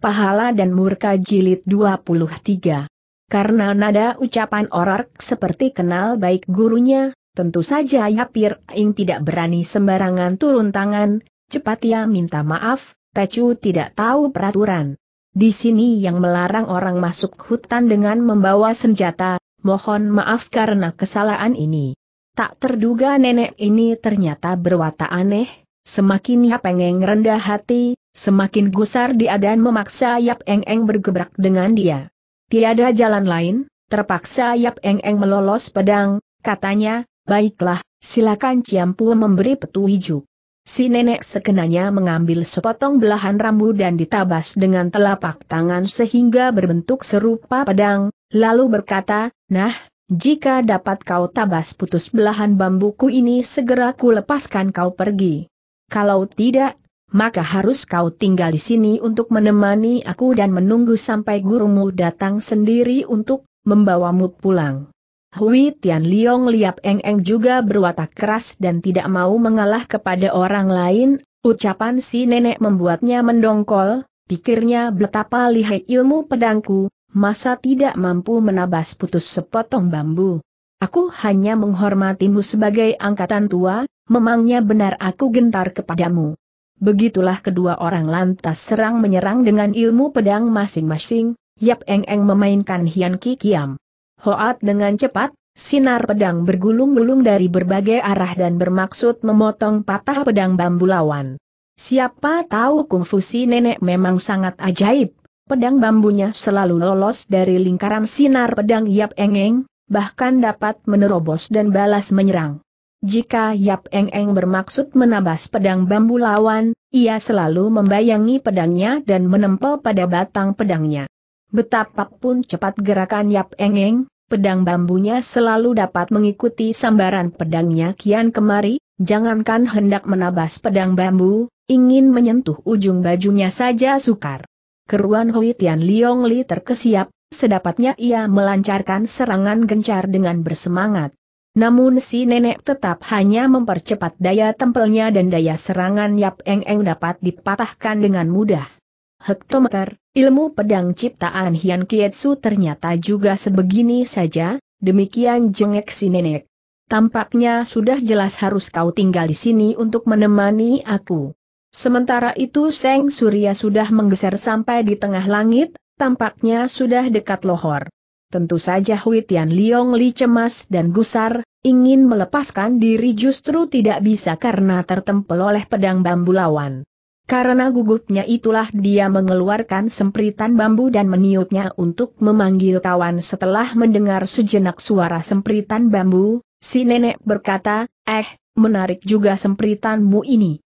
Pahala dan Murka Jilid 23 Karena nada ucapan Orak seperti kenal baik gurunya, tentu saja Yapir Aing tidak berani sembarangan turun tangan, cepat ia minta maaf, Tecu tidak tahu peraturan. Di sini yang melarang orang masuk hutan dengan membawa senjata, mohon maaf karena kesalahan ini. Tak terduga nenek ini ternyata berwatak aneh, Semakin Yap Eng rendah hati, semakin gusar dia dan memaksa Yap Eng Eng bergebrak dengan dia. Tiada jalan lain, terpaksa Yap Eng Eng melolos pedang, katanya, baiklah, silakan Ciampu memberi petu hijau. Si nenek sekenanya mengambil sepotong belahan rambu dan ditabas dengan telapak tangan sehingga berbentuk serupa pedang, lalu berkata, nah, jika dapat kau tabas putus belahan bambuku ini segera ku lepaskan kau pergi. Kalau tidak, maka harus kau tinggal di sini untuk menemani aku dan menunggu sampai gurumu datang sendiri untuk membawamu pulang. Hui Tian Liong Liap Eng Eng juga berwatak keras dan tidak mau mengalah kepada orang lain, ucapan si nenek membuatnya mendongkol, pikirnya betapa lihai ilmu pedangku, masa tidak mampu menabas putus sepotong bambu. Aku hanya menghormatimu sebagai angkatan tua, memangnya benar aku gentar kepadamu. Begitulah kedua orang lantas serang menyerang dengan ilmu pedang masing-masing, Yap Eng Eng memainkan Hian Ki Kiam. Hoat dengan cepat, sinar pedang bergulung-gulung dari berbagai arah dan bermaksud memotong patah pedang bambu lawan. Siapa tahu kungfu si nenek memang sangat ajaib, pedang bambunya selalu lolos dari lingkaran sinar pedang Yap Eng Eng, bahkan dapat menerobos dan balas menyerang. Jika Yap Eng Eng bermaksud menabas pedang bambu lawan, ia selalu membayangi pedangnya dan menempel pada batang pedangnya. Betapapun cepat gerakan Yap Eng Eng, pedang bambunya selalu dapat mengikuti sambaran pedangnya kian kemari, jangankan hendak menabas pedang bambu, ingin menyentuh ujung bajunya saja sukar. Keruan Hui Tian Liong Li terkesiap, sedapatnya ia melancarkan serangan gencar dengan bersemangat. Namun si nenek tetap hanya mempercepat daya tempelnya dan daya serangan Yap Eng Eng dapat dipatahkan dengan mudah. Hektometer, ilmu pedang ciptaan Hian Kietsu ternyata juga sebegini saja, demikian jengek si nenek. Tampaknya sudah jelas harus kau tinggal di sini untuk menemani aku. Sementara itu Seng Surya sudah menggeser sampai di tengah langit, tampaknya sudah dekat lohor tentu saja Hui Tian Liong Li cemas dan gusar, ingin melepaskan diri justru tidak bisa karena tertempel oleh pedang bambu lawan. Karena gugupnya itulah dia mengeluarkan sempritan bambu dan meniupnya untuk memanggil kawan setelah mendengar sejenak suara sempritan bambu, si nenek berkata, eh, menarik juga sempritanmu ini.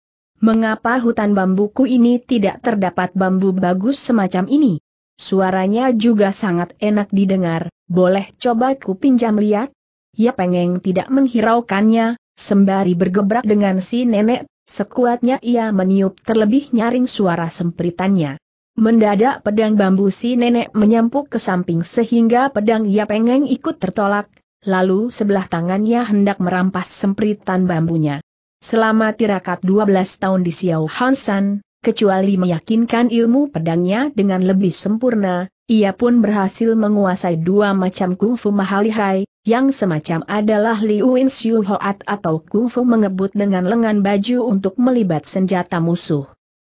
Mengapa hutan bambuku ini tidak terdapat bambu bagus semacam ini? Suaranya juga sangat enak didengar, boleh coba ku pinjam lihat? Ya pengeng tidak menghiraukannya, sembari bergebrak dengan si nenek, sekuatnya ia meniup terlebih nyaring suara sempritannya. Mendadak pedang bambu si nenek menyampuk ke samping sehingga pedang ia ya pengeng ikut tertolak, lalu sebelah tangannya hendak merampas sempritan bambunya. Selama tirakat 12 tahun di Xiao Hansan, kecuali meyakinkan ilmu pedangnya dengan lebih sempurna, ia pun berhasil menguasai dua macam kungfu mahalihai, yang semacam adalah Liuin Siu Hoat atau kungfu mengebut dengan lengan baju untuk melibat senjata musuh.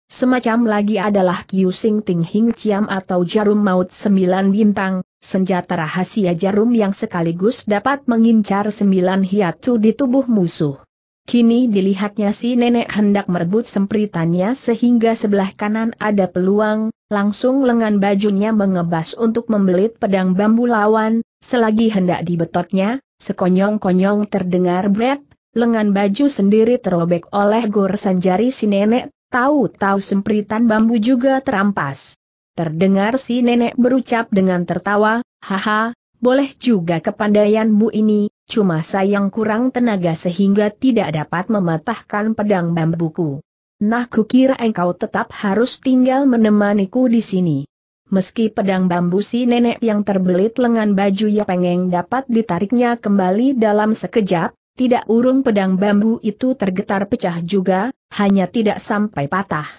Semacam lagi adalah Kiu Sing Ting Hing Chiam atau jarum maut sembilan bintang, senjata rahasia jarum yang sekaligus dapat mengincar sembilan hiatu di tubuh musuh. Kini dilihatnya si nenek hendak merebut sempritannya sehingga sebelah kanan ada peluang, langsung lengan bajunya mengebas untuk membelit pedang bambu lawan, selagi hendak dibetotnya, sekonyong-konyong terdengar bret, lengan baju sendiri terobek oleh goresan jari si nenek, tahu-tahu sempritan bambu juga terampas. Terdengar si nenek berucap dengan tertawa, haha, boleh juga kepandaianmu ini, cuma sayang kurang tenaga sehingga tidak dapat mematahkan pedang bambuku. Nah kukira engkau tetap harus tinggal menemaniku di sini. Meski pedang bambu si nenek yang terbelit lengan baju ya pengeng dapat ditariknya kembali dalam sekejap, tidak urung pedang bambu itu tergetar pecah juga, hanya tidak sampai patah.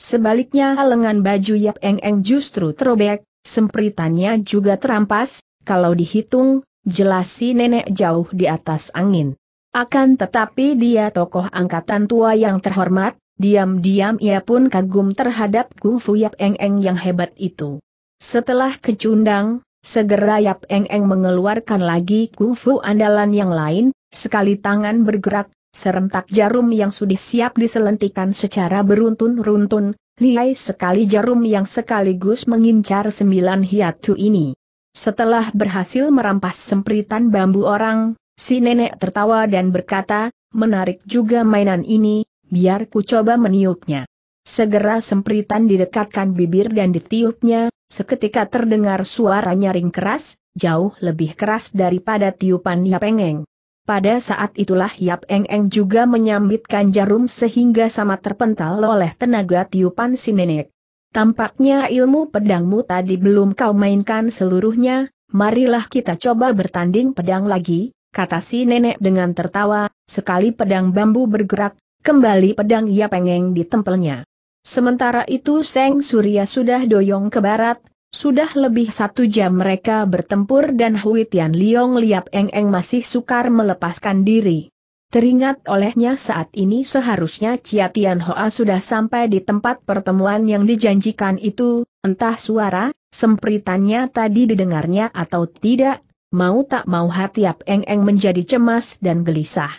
Sebaliknya lengan baju Yap Eng Eng justru terobek, sempritannya juga terampas, kalau dihitung, jelas si nenek jauh di atas angin. Akan tetapi dia tokoh angkatan tua yang terhormat, diam-diam ia pun kagum terhadap kungfu Yap Eng Eng yang hebat itu. Setelah kecundang, segera Yap Eng Eng mengeluarkan lagi kungfu andalan yang lain, sekali tangan bergerak, serentak jarum yang sudah siap diselentikan secara beruntun-runtun, liai sekali jarum yang sekaligus mengincar sembilan hiatu ini. Setelah berhasil merampas sempritan bambu orang, si nenek tertawa dan berkata, menarik juga mainan ini, biar ku coba meniupnya. Segera sempritan didekatkan bibir dan ditiupnya, seketika terdengar suara nyaring keras, jauh lebih keras daripada tiupan Yap Engeng. Pada saat itulah Yap Engeng juga menyambitkan jarum sehingga sama terpental oleh tenaga tiupan si nenek. Tampaknya ilmu pedangmu tadi belum kau mainkan seluruhnya, marilah kita coba bertanding pedang lagi, kata si nenek dengan tertawa, sekali pedang bambu bergerak, kembali pedang ia pengeng tempelnya. Sementara itu Seng Surya sudah doyong ke barat, sudah lebih satu jam mereka bertempur dan Hui Tian Liong Liap Eng Eng masih sukar melepaskan diri. Teringat olehnya saat ini seharusnya Chia Tian Hoa sudah sampai di tempat pertemuan yang dijanjikan itu, entah suara, sempritannya tadi didengarnya atau tidak, mau tak mau hati Ap Eng Eng menjadi cemas dan gelisah.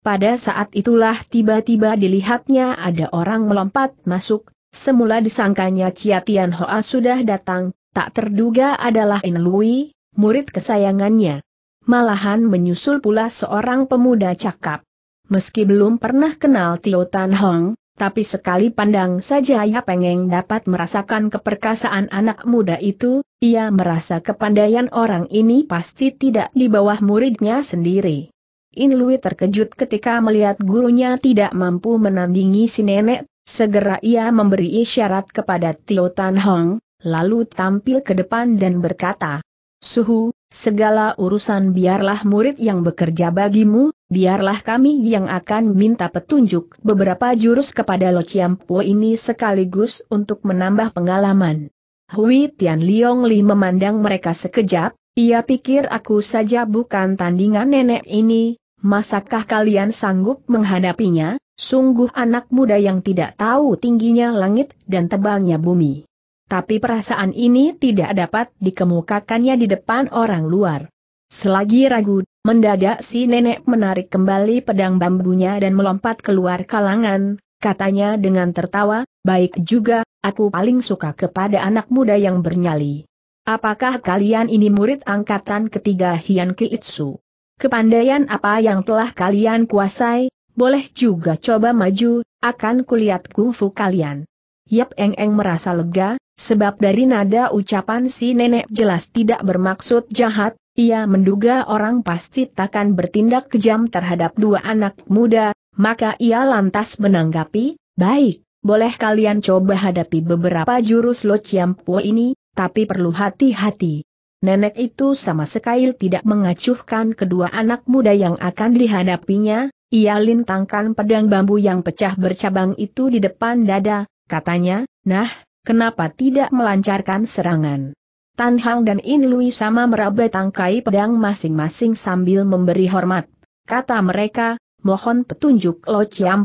Pada saat itulah tiba-tiba dilihatnya ada orang melompat masuk, semula disangkanya Chia Tian Hoa sudah datang, tak terduga adalah In Lui, murid kesayangannya malahan menyusul pula seorang pemuda cakap. Meski belum pernah kenal Tio Tan Hong, tapi sekali pandang saja ia pengen dapat merasakan keperkasaan anak muda itu, ia merasa kepandaian orang ini pasti tidak di bawah muridnya sendiri. In Lui terkejut ketika melihat gurunya tidak mampu menandingi si nenek, segera ia memberi isyarat kepada Tio Tan Hong, lalu tampil ke depan dan berkata, Suhu, Segala urusan biarlah murid yang bekerja bagimu, biarlah kami yang akan minta petunjuk beberapa jurus kepada Lo Chiampo ini sekaligus untuk menambah pengalaman. Hui Tian Liong Li memandang mereka sekejap, ia pikir aku saja bukan tandingan nenek ini, masakah kalian sanggup menghadapinya, sungguh anak muda yang tidak tahu tingginya langit dan tebalnya bumi. Tapi perasaan ini tidak dapat dikemukakannya di depan orang luar. Selagi ragu, mendadak si nenek menarik kembali pedang bambunya dan melompat keluar kalangan, katanya dengan tertawa, baik juga, aku paling suka kepada anak muda yang bernyali. Apakah kalian ini murid angkatan ketiga Hian Kiitsu? Kepandaian apa yang telah kalian kuasai, boleh juga coba maju, akan kulihat kungfu kalian. Yap Eng Eng merasa lega, sebab dari nada ucapan si nenek jelas tidak bermaksud jahat, ia menduga orang pasti takkan bertindak kejam terhadap dua anak muda, maka ia lantas menanggapi, baik, boleh kalian coba hadapi beberapa jurus Lo po ini, tapi perlu hati-hati. Nenek itu sama sekali tidak mengacuhkan kedua anak muda yang akan dihadapinya, ia lintangkan pedang bambu yang pecah bercabang itu di depan dada, Katanya, nah, kenapa tidak melancarkan serangan? Tan Hang dan In Lui sama meraba tangkai pedang masing-masing sambil memberi hormat. Kata mereka, mohon petunjuk Lo Chiam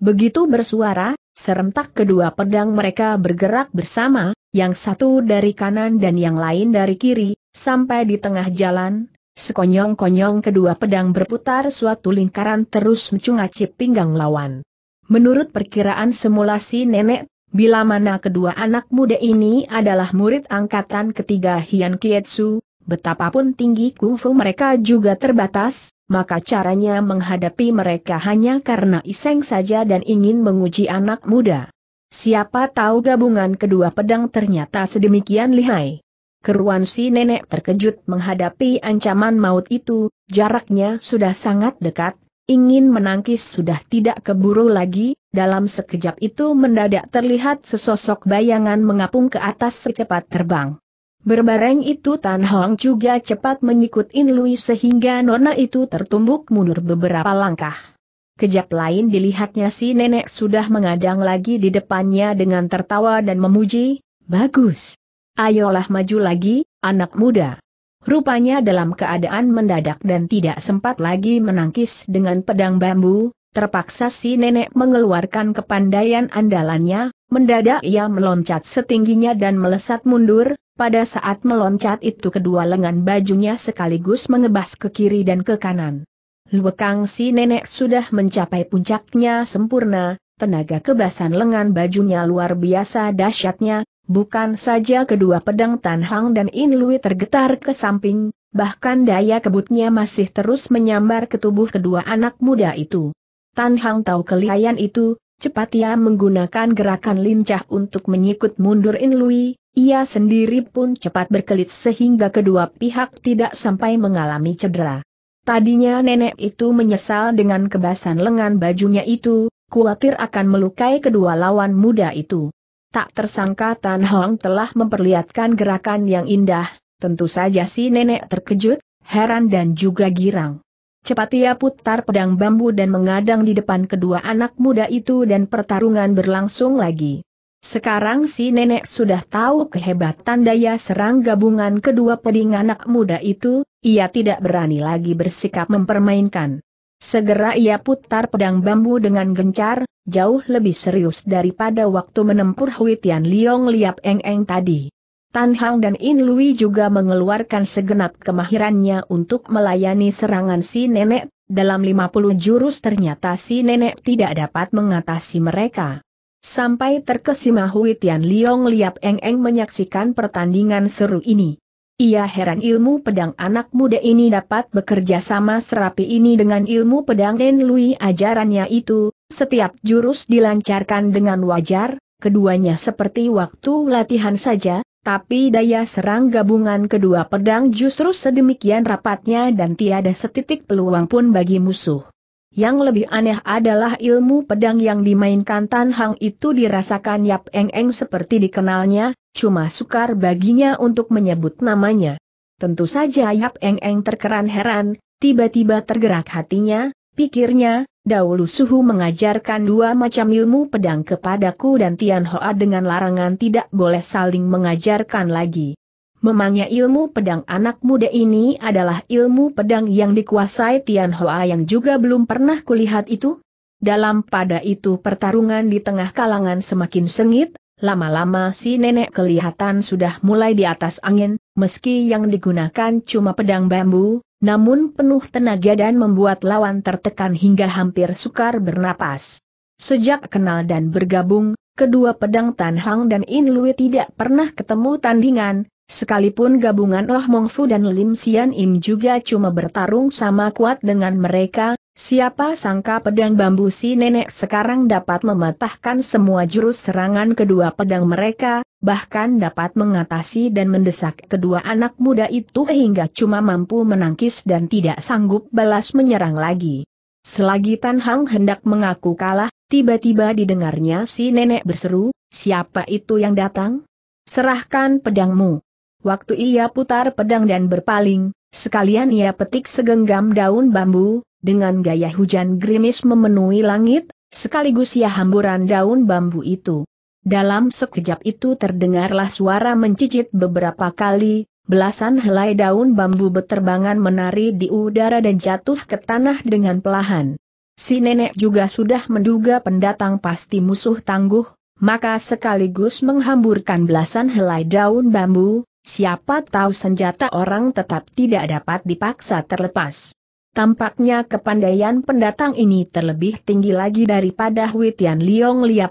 Begitu bersuara, serentak kedua pedang mereka bergerak bersama, yang satu dari kanan dan yang lain dari kiri, sampai di tengah jalan, sekonyong-konyong kedua pedang berputar suatu lingkaran terus mencungacip pinggang lawan. Menurut perkiraan simulasi nenek, bila mana kedua anak muda ini adalah murid angkatan ketiga Hian Kietsu, betapapun tinggi kungfu mereka juga terbatas, maka caranya menghadapi mereka hanya karena iseng saja dan ingin menguji anak muda. Siapa tahu gabungan kedua pedang ternyata sedemikian lihai. Keruan si nenek terkejut menghadapi ancaman maut itu, jaraknya sudah sangat dekat, ingin menangkis sudah tidak keburu lagi, dalam sekejap itu mendadak terlihat sesosok bayangan mengapung ke atas secepat terbang. Berbareng itu Tan Hong juga cepat menyikut In Lui sehingga nona itu tertumbuk mundur beberapa langkah. Kejap lain dilihatnya si nenek sudah mengadang lagi di depannya dengan tertawa dan memuji, Bagus. Ayolah maju lagi, anak muda. Rupanya dalam keadaan mendadak dan tidak sempat lagi menangkis dengan pedang bambu, terpaksa si nenek mengeluarkan kepandaian andalannya, mendadak ia meloncat setingginya dan melesat mundur, pada saat meloncat itu kedua lengan bajunya sekaligus mengebas ke kiri dan ke kanan. Luwekang si nenek sudah mencapai puncaknya sempurna, tenaga kebasan lengan bajunya luar biasa dahsyatnya, Bukan saja kedua pedang Tan Hang dan In Lui tergetar ke samping, bahkan daya kebutnya masih terus menyambar ke tubuh kedua anak muda itu. Tan Hang tahu kelihayan itu, cepat ia menggunakan gerakan lincah untuk menyikut mundur In Lui, ia sendiri pun cepat berkelit sehingga kedua pihak tidak sampai mengalami cedera. Tadinya nenek itu menyesal dengan kebasan lengan bajunya itu, khawatir akan melukai kedua lawan muda itu. Tak tersangka Tan Hong telah memperlihatkan gerakan yang indah, tentu saja si nenek terkejut, heran dan juga girang. Cepat ia putar pedang bambu dan mengadang di depan kedua anak muda itu dan pertarungan berlangsung lagi. Sekarang si nenek sudah tahu kehebatan daya serang gabungan kedua peding anak muda itu, ia tidak berani lagi bersikap mempermainkan. Segera ia putar pedang bambu dengan gencar, jauh lebih serius daripada waktu menempur Hui Tian Liong Liap Eng Eng tadi. Tan Hang dan In Lui juga mengeluarkan segenap kemahirannya untuk melayani serangan si nenek, dalam 50 jurus ternyata si nenek tidak dapat mengatasi mereka. Sampai terkesima Hui Tian Liong Liap Eng Eng menyaksikan pertandingan seru ini. Ia heran ilmu pedang anak muda ini dapat bekerja sama serapi ini dengan ilmu pedang Den Lui ajarannya itu, setiap jurus dilancarkan dengan wajar, keduanya seperti waktu latihan saja, tapi daya serang gabungan kedua pedang justru sedemikian rapatnya dan tiada setitik peluang pun bagi musuh. Yang lebih aneh adalah ilmu pedang yang dimainkan Tan Hang itu dirasakan Yap Eng Eng seperti dikenalnya, cuma sukar baginya untuk menyebut namanya. Tentu saja Yap Eng Eng terkeran heran, tiba-tiba tergerak hatinya, pikirnya, dahulu suhu mengajarkan dua macam ilmu pedang kepadaku dan Tian Hoa dengan larangan tidak boleh saling mengajarkan lagi. Memangnya ilmu pedang anak muda ini adalah ilmu pedang yang dikuasai Tian Hoa yang juga belum pernah kulihat itu? Dalam pada itu pertarungan di tengah kalangan semakin sengit, lama-lama si nenek kelihatan sudah mulai di atas angin, meski yang digunakan cuma pedang bambu, namun penuh tenaga dan membuat lawan tertekan hingga hampir sukar bernapas. Sejak kenal dan bergabung, kedua pedang Tan Hang dan In Lui tidak pernah ketemu tandingan, Sekalipun gabungan Oh Mong Fu dan Lim Sian Im juga cuma bertarung sama kuat dengan mereka, siapa sangka pedang bambu si nenek sekarang dapat mematahkan semua jurus serangan kedua pedang mereka, bahkan dapat mengatasi dan mendesak kedua anak muda itu hingga cuma mampu menangkis dan tidak sanggup balas menyerang lagi. Selagi Tan Hang hendak mengaku kalah, tiba-tiba didengarnya si nenek berseru, siapa itu yang datang? Serahkan pedangmu. Waktu ia putar pedang dan berpaling, sekalian ia petik segenggam daun bambu, dengan gaya hujan gerimis memenuhi langit, sekaligus ia hamburan daun bambu itu. Dalam sekejap itu terdengarlah suara mencicit beberapa kali, belasan helai daun bambu beterbangan menari di udara dan jatuh ke tanah dengan pelahan. Si nenek juga sudah menduga pendatang pasti musuh tangguh, maka sekaligus menghamburkan belasan helai daun bambu, Siapa tahu senjata orang tetap tidak dapat dipaksa terlepas. Tampaknya kepandaian pendatang ini terlebih tinggi lagi daripada Huitian Liong Lia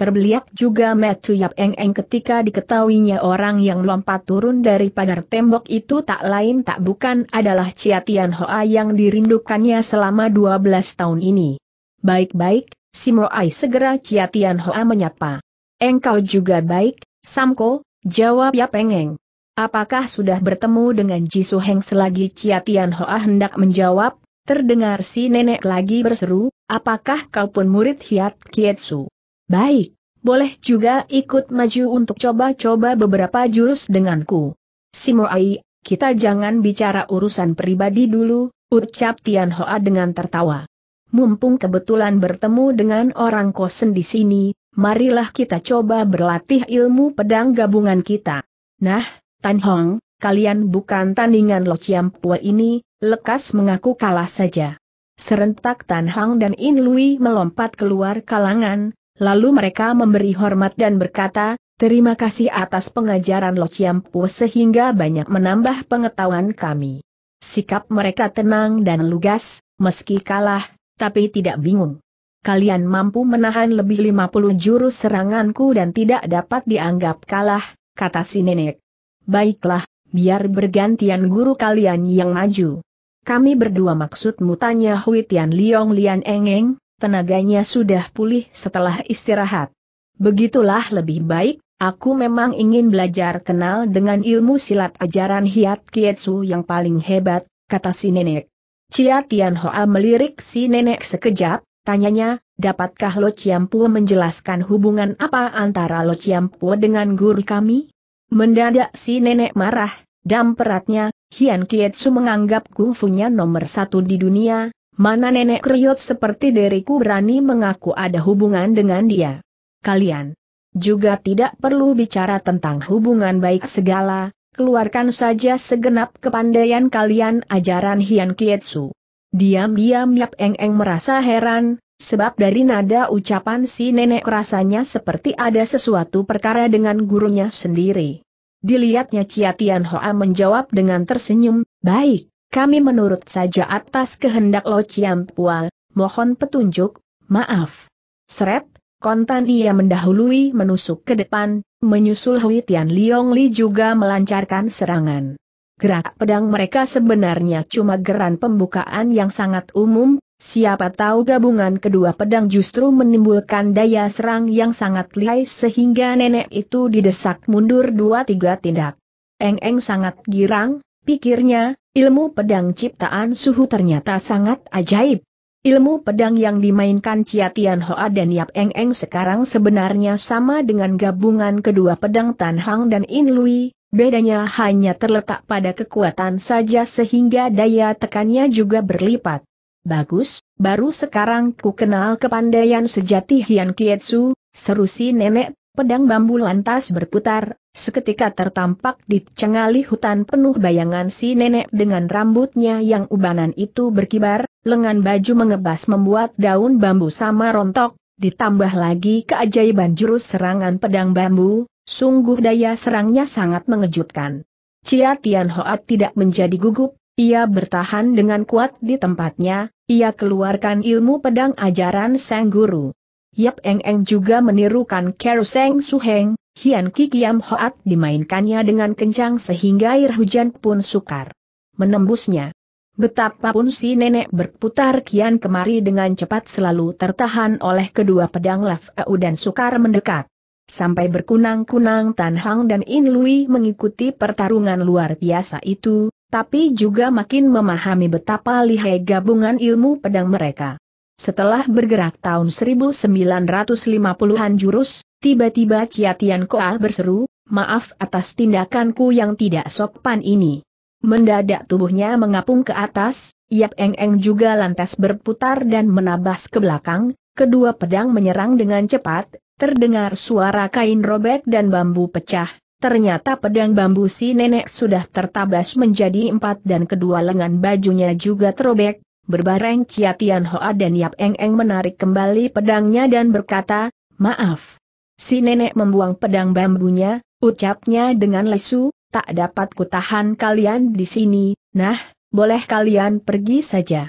Terbeliak juga Metu Yap Eng Eng ketika diketahuinya orang yang lompat turun dari pagar tembok itu tak lain tak bukan adalah Chia Tian Hoa yang dirindukannya selama 12 tahun ini. Baik-baik, Simo Ai segera Chia Tian Hoa menyapa. Engkau juga baik, Samko, Jawab ya pengeng. Apakah sudah bertemu dengan Jisu Heng selagi Chia Tian Hoa hendak menjawab? Terdengar si nenek lagi berseru, apakah kau pun murid Hiat Kietsu? Baik, boleh juga ikut maju untuk coba-coba beberapa jurus denganku. Simoai, kita jangan bicara urusan pribadi dulu, ucap Tian Hoa dengan tertawa. Mumpung kebetulan bertemu dengan orang kosen di sini, marilah kita coba berlatih ilmu pedang gabungan kita. Nah, Tan Hong, kalian bukan tandingan Lo Chiam Pua ini, lekas mengaku kalah saja. Serentak Tan Hong dan In Lui melompat keluar kalangan, lalu mereka memberi hormat dan berkata, Terima kasih atas pengajaran Lo Chiam Pua sehingga banyak menambah pengetahuan kami. Sikap mereka tenang dan lugas, meski kalah, tapi tidak bingung kalian mampu menahan lebih 50 jurus seranganku dan tidak dapat dianggap kalah, kata si nenek. Baiklah, biar bergantian guru kalian yang maju. Kami berdua maksudmu tanya Hui Tian Liong Lian Engeng, tenaganya sudah pulih setelah istirahat. Begitulah lebih baik, aku memang ingin belajar kenal dengan ilmu silat ajaran Hiat Kietsu yang paling hebat, kata si nenek. Cia Tian Hoa melirik si nenek sekejap, Tanyanya, dapatkah Lo Chiampu menjelaskan hubungan apa antara Lo Chiampu dengan guru kami? Mendadak si nenek marah, dam peratnya, Hian Kietsu menganggap kungfunya nomor satu di dunia, mana nenek kriot seperti diriku berani mengaku ada hubungan dengan dia. Kalian juga tidak perlu bicara tentang hubungan baik segala, keluarkan saja segenap kepandaian kalian ajaran Hian Kietsu. Diam-diam Yap Eng Eng merasa heran, sebab dari nada ucapan si nenek rasanya seperti ada sesuatu perkara dengan gurunya sendiri. Dilihatnya Chia Tian Hoa menjawab dengan tersenyum, baik, kami menurut saja atas kehendak Lo Chiam Pua, mohon petunjuk, maaf. Seret, kontan ia mendahului menusuk ke depan, menyusul Hui Tian Liong Li juga melancarkan serangan. Gerak pedang mereka sebenarnya cuma geran pembukaan yang sangat umum, siapa tahu gabungan kedua pedang justru menimbulkan daya serang yang sangat lihai sehingga nenek itu didesak mundur dua tiga tindak. Eng-eng sangat girang, pikirnya, ilmu pedang ciptaan suhu ternyata sangat ajaib. Ilmu pedang yang dimainkan Chia Tian Hoa dan Yap Eng Eng sekarang sebenarnya sama dengan gabungan kedua pedang Tan Hang dan In Lui, Bedanya hanya terletak pada kekuatan saja sehingga daya tekannya juga berlipat. Bagus, baru sekarang ku kenal kepandaian sejati Hian Kietsu, seru si nenek, pedang bambu lantas berputar, seketika tertampak di cengali hutan penuh bayangan si nenek dengan rambutnya yang ubanan itu berkibar, lengan baju mengebas membuat daun bambu sama rontok, ditambah lagi keajaiban jurus serangan pedang bambu, Sungguh daya serangnya sangat mengejutkan. Chia Tian Hoat tidak menjadi gugup, ia bertahan dengan kuat di tempatnya, ia keluarkan ilmu pedang ajaran Sang Guru. Yap Eng Eng juga menirukan Kero Seng Suheng, Hian Ki Kiam Hoat dimainkannya dengan kencang sehingga air hujan pun sukar menembusnya. Betapapun si nenek berputar kian kemari dengan cepat selalu tertahan oleh kedua pedang Lafau dan sukar mendekat. Sampai berkunang-kunang Tan Hang dan In Lui mengikuti pertarungan luar biasa itu, tapi juga makin memahami betapa lihai gabungan ilmu pedang mereka. Setelah bergerak tahun 1950-an jurus, tiba-tiba Ciatian Koa berseru, maaf atas tindakanku yang tidak sopan ini. Mendadak tubuhnya mengapung ke atas, Yap Eng Eng juga lantas berputar dan menabas ke belakang, kedua pedang menyerang dengan cepat, Terdengar suara kain robek dan bambu pecah, ternyata pedang bambu si nenek sudah tertabas menjadi empat dan kedua lengan bajunya juga terobek, berbareng Cia Tian Hoa dan Yap Eng Eng menarik kembali pedangnya dan berkata, maaf. Si nenek membuang pedang bambunya, ucapnya dengan lesu, tak dapat kutahan kalian di sini, nah, boleh kalian pergi saja.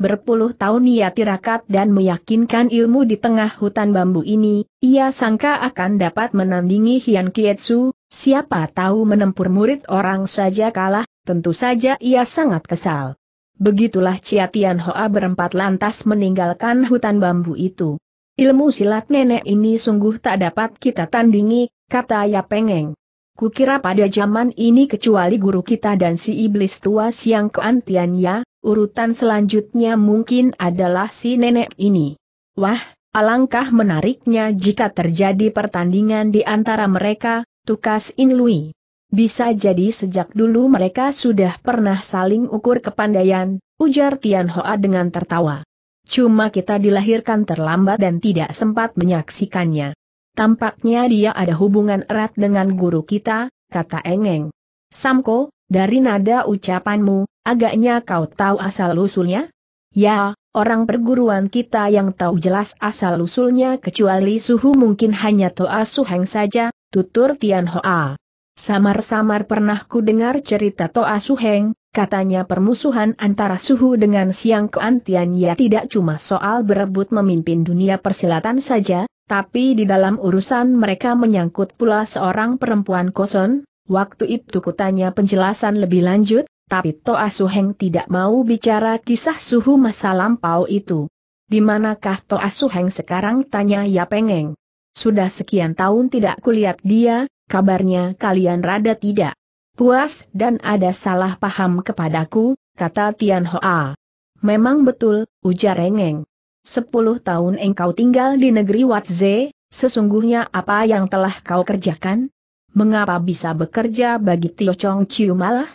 Berpuluh tahun ia tirakat dan meyakinkan ilmu di tengah hutan bambu ini, ia sangka akan dapat menandingi Hian Kietsu, siapa tahu menempur murid orang saja kalah, tentu saja ia sangat kesal. Begitulah Ciatian Tian Hoa berempat lantas meninggalkan hutan bambu itu. Ilmu silat nenek ini sungguh tak dapat kita tandingi, kata Ya Pengeng. Kukira pada zaman ini kecuali guru kita dan si iblis tua Siang Keantian Ya, Urutan selanjutnya mungkin adalah si nenek ini. Wah, alangkah menariknya jika terjadi pertandingan di antara mereka, tukas Inlui. Bisa jadi sejak dulu mereka sudah pernah saling ukur kepandaian, ujar Tian Hoa dengan tertawa. Cuma kita dilahirkan terlambat dan tidak sempat menyaksikannya. Tampaknya dia ada hubungan erat dengan guru kita, kata Engeng. Samko, dari nada ucapanmu, agaknya kau tahu asal-usulnya? Ya, orang perguruan kita yang tahu jelas asal-usulnya kecuali suhu mungkin hanya Toa Suheng saja, tutur Tian Hoa. Samar-samar pernah ku dengar cerita Toa Suheng, katanya permusuhan antara suhu dengan siang Kean Tian ya tidak cuma soal berebut memimpin dunia persilatan saja, tapi di dalam urusan mereka menyangkut pula seorang perempuan kosong. Waktu itu kutanya penjelasan lebih lanjut, tapi Toa Suheng tidak mau bicara kisah suhu masa lampau itu. Di manakah Toa Suheng sekarang tanya Ya Pengeng? Sudah sekian tahun tidak kulihat dia, kabarnya kalian rada tidak puas dan ada salah paham kepadaku, kata Tian Hoa. Memang betul, ujar Rengeng. Sepuluh tahun engkau tinggal di negeri Watze, sesungguhnya apa yang telah kau kerjakan? mengapa bisa bekerja bagi Tio Chong Chiu malah?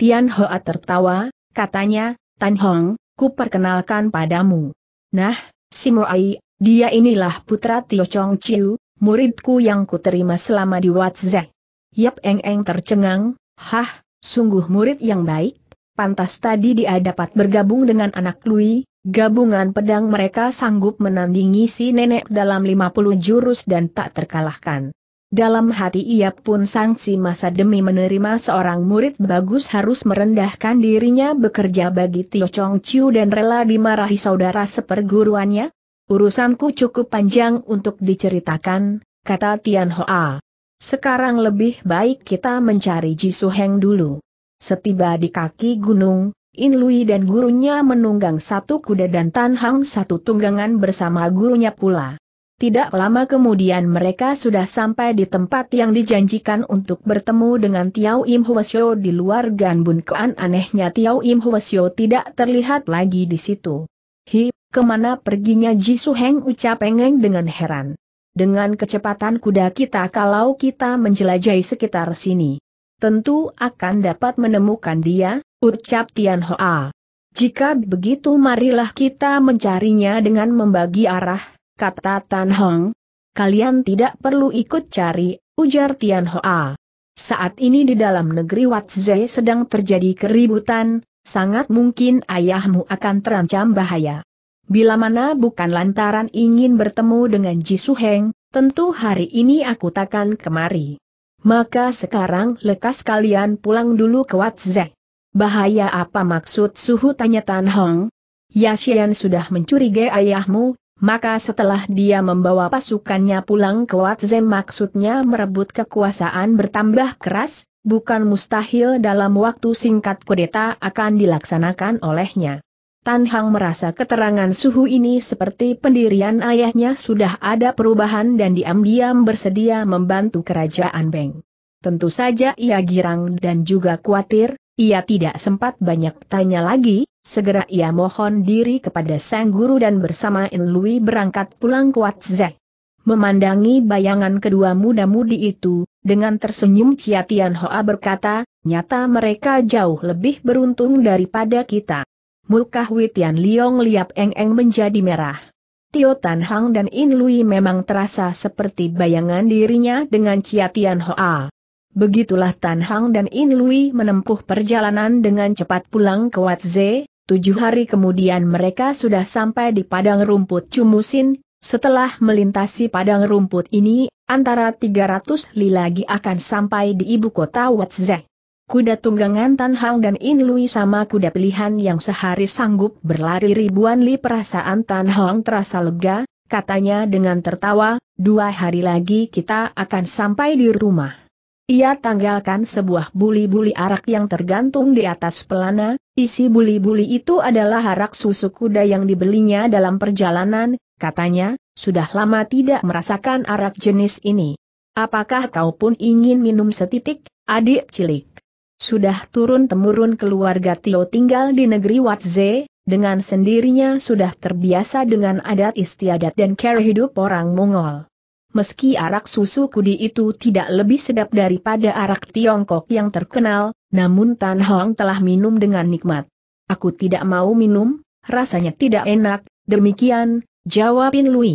Tian Hoa tertawa, katanya, Tan Hong, ku perkenalkan padamu. Nah, si Ai, dia inilah putra Tio Chong Chiu, muridku yang ku terima selama di WhatsApp. Yap Eng Eng tercengang, hah, sungguh murid yang baik, pantas tadi dia dapat bergabung dengan anak Lui, Gabungan pedang mereka sanggup menandingi si nenek dalam 50 jurus dan tak terkalahkan. Dalam hati ia pun sangsi masa demi menerima seorang murid bagus harus merendahkan dirinya bekerja bagi Tio Chong Chiu dan rela dimarahi saudara seperguruannya? Urusanku cukup panjang untuk diceritakan, kata Tian Hoa. Sekarang lebih baik kita mencari Jisu Heng dulu. Setiba di kaki gunung, In Lui dan gurunya menunggang satu kuda dan Tan Hang satu tunggangan bersama gurunya pula. Tidak lama kemudian mereka sudah sampai di tempat yang dijanjikan untuk bertemu dengan Tiao Im Hwasyo di luar Ganbun anehnya Tiao Im Hwasyo tidak terlihat lagi di situ. Hi, kemana perginya Ji Su Heng ucap Engeng dengan heran. Dengan kecepatan kuda kita kalau kita menjelajahi sekitar sini. Tentu akan dapat menemukan dia, ucap Tian Hoa. Jika begitu marilah kita mencarinya dengan membagi arah, kata Tan Hong. Kalian tidak perlu ikut cari, ujar Tian Hoa. Saat ini di dalam negeri Watze sedang terjadi keributan, sangat mungkin ayahmu akan terancam bahaya. Bila mana bukan lantaran ingin bertemu dengan Ji Suheng, tentu hari ini aku takkan kemari. Maka sekarang lekas kalian pulang dulu ke Watze. Bahaya apa maksud suhu tanya Tan Hong? Yasian sudah mencurigai ayahmu, maka setelah dia membawa pasukannya pulang ke Watzem maksudnya merebut kekuasaan bertambah keras, bukan mustahil dalam waktu singkat kudeta akan dilaksanakan olehnya. Tan Hang merasa keterangan suhu ini seperti pendirian ayahnya sudah ada perubahan dan diam-diam bersedia membantu kerajaan Beng. Tentu saja ia girang dan juga khawatir, ia tidak sempat banyak tanya lagi, Segera ia mohon diri kepada sang guru dan bersama In Lui berangkat pulang ke Watze. Memandangi bayangan kedua muda-mudi itu, dengan tersenyum Ciatian Tian Hoa berkata, nyata mereka jauh lebih beruntung daripada kita. Muka Hui Tian Liong Liap Eng Eng menjadi merah. Tio Tan Hang dan In Lui memang terasa seperti bayangan dirinya dengan Ciatian Tian Hoa. Begitulah Tan Hang dan In Lui menempuh perjalanan dengan cepat pulang ke Watze, Tujuh hari kemudian mereka sudah sampai di padang rumput Cumusin, setelah melintasi padang rumput ini, antara 300 li lagi akan sampai di ibu kota Watzai. Kuda tunggangan Tan Hang dan In Lui sama kuda pilihan yang sehari sanggup berlari ribuan li perasaan Tan Hang terasa lega, katanya dengan tertawa, dua hari lagi kita akan sampai di rumah. Ia tanggalkan sebuah buli-buli arak yang tergantung di atas pelana, isi buli-buli itu adalah arak susu kuda yang dibelinya dalam perjalanan, katanya, sudah lama tidak merasakan arak jenis ini. Apakah kau pun ingin minum setitik, adik cilik? Sudah turun-temurun keluarga Tio tinggal di negeri Watze, dengan sendirinya sudah terbiasa dengan adat istiadat dan cara hidup orang Mongol meski arak susu kudi itu tidak lebih sedap daripada arak Tiongkok yang terkenal, namun Tan Hong telah minum dengan nikmat. Aku tidak mau minum, rasanya tidak enak, demikian, jawabin Lui.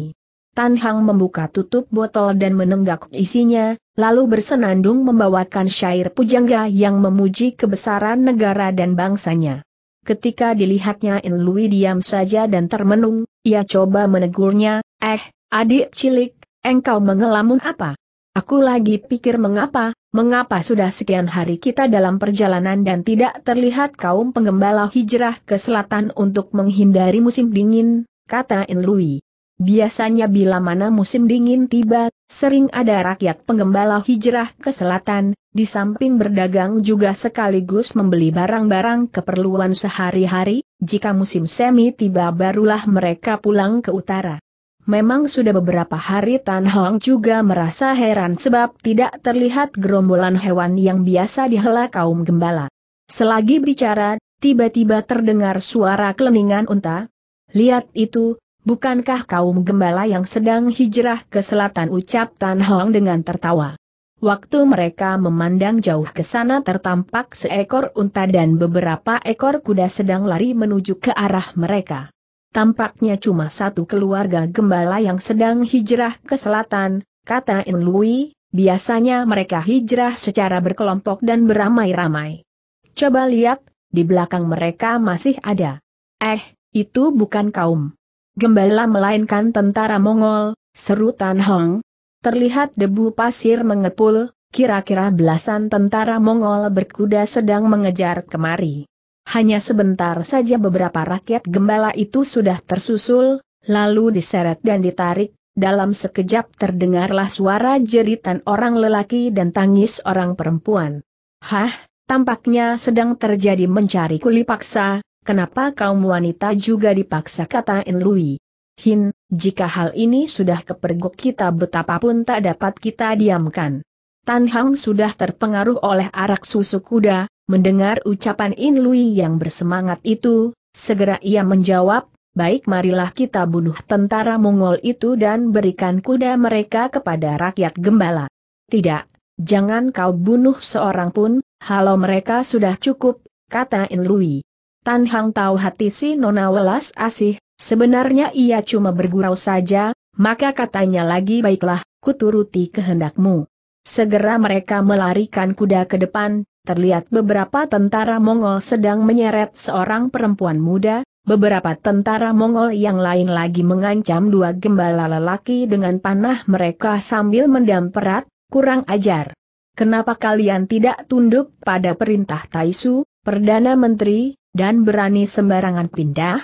Tan Hang membuka tutup botol dan menenggak isinya, lalu bersenandung membawakan syair pujangga yang memuji kebesaran negara dan bangsanya. Ketika dilihatnya In Lui diam saja dan termenung, ia coba menegurnya, eh, adik cilik, Engkau mengelamun apa? Aku lagi pikir mengapa, mengapa sudah sekian hari kita dalam perjalanan dan tidak terlihat kaum penggembala hijrah ke selatan untuk menghindari musim dingin, kata Inlui. Biasanya bila mana musim dingin tiba, sering ada rakyat penggembala hijrah ke selatan, di samping berdagang juga sekaligus membeli barang-barang keperluan sehari-hari, jika musim semi tiba barulah mereka pulang ke utara. Memang sudah beberapa hari Tan Hong juga merasa heran sebab tidak terlihat gerombolan hewan yang biasa dihela kaum gembala. Selagi bicara, tiba-tiba terdengar suara keleningan unta. Lihat itu, bukankah kaum gembala yang sedang hijrah ke selatan ucap Tan Hong dengan tertawa. Waktu mereka memandang jauh ke sana tertampak seekor unta dan beberapa ekor kuda sedang lari menuju ke arah mereka. Tampaknya cuma satu keluarga gembala yang sedang hijrah ke selatan, kata Inlui, biasanya mereka hijrah secara berkelompok dan beramai-ramai. Coba lihat, di belakang mereka masih ada. Eh, itu bukan kaum gembala melainkan tentara Mongol, seru Tan Hong. Terlihat debu pasir mengepul, kira-kira belasan tentara Mongol berkuda sedang mengejar kemari. Hanya sebentar saja beberapa rakyat gembala itu sudah tersusul, lalu diseret dan ditarik, dalam sekejap terdengarlah suara jeritan orang lelaki dan tangis orang perempuan. Hah, tampaknya sedang terjadi mencari kuli paksa, kenapa kaum wanita juga dipaksa kata Enlui. Hin, jika hal ini sudah kepergok kita betapapun tak dapat kita diamkan. Tan Hang sudah terpengaruh oleh arak susu kuda, Mendengar ucapan In Lui yang bersemangat itu, segera ia menjawab, baik marilah kita bunuh tentara Mongol itu dan berikan kuda mereka kepada rakyat gembala. Tidak, jangan kau bunuh seorang pun, halau mereka sudah cukup, kata In Lui. Tan Hang tahu hati si Nona Welas Asih, sebenarnya ia cuma bergurau saja, maka katanya lagi baiklah, kuturuti kehendakmu. Segera mereka melarikan kuda ke depan, terlihat beberapa tentara Mongol sedang menyeret seorang perempuan muda, beberapa tentara Mongol yang lain lagi mengancam dua gembala lelaki dengan panah mereka sambil mendam perat, kurang ajar. Kenapa kalian tidak tunduk pada perintah Taisu, Perdana Menteri, dan berani sembarangan pindah?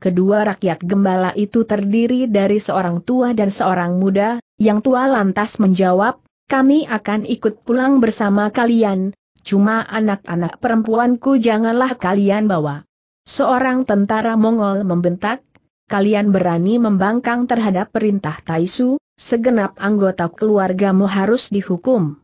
Kedua rakyat gembala itu terdiri dari seorang tua dan seorang muda, yang tua lantas menjawab, kami akan ikut pulang bersama kalian, cuma anak-anak perempuanku janganlah kalian bawa. Seorang tentara Mongol membentak, kalian berani membangkang terhadap perintah Taisu, segenap anggota keluargamu harus dihukum.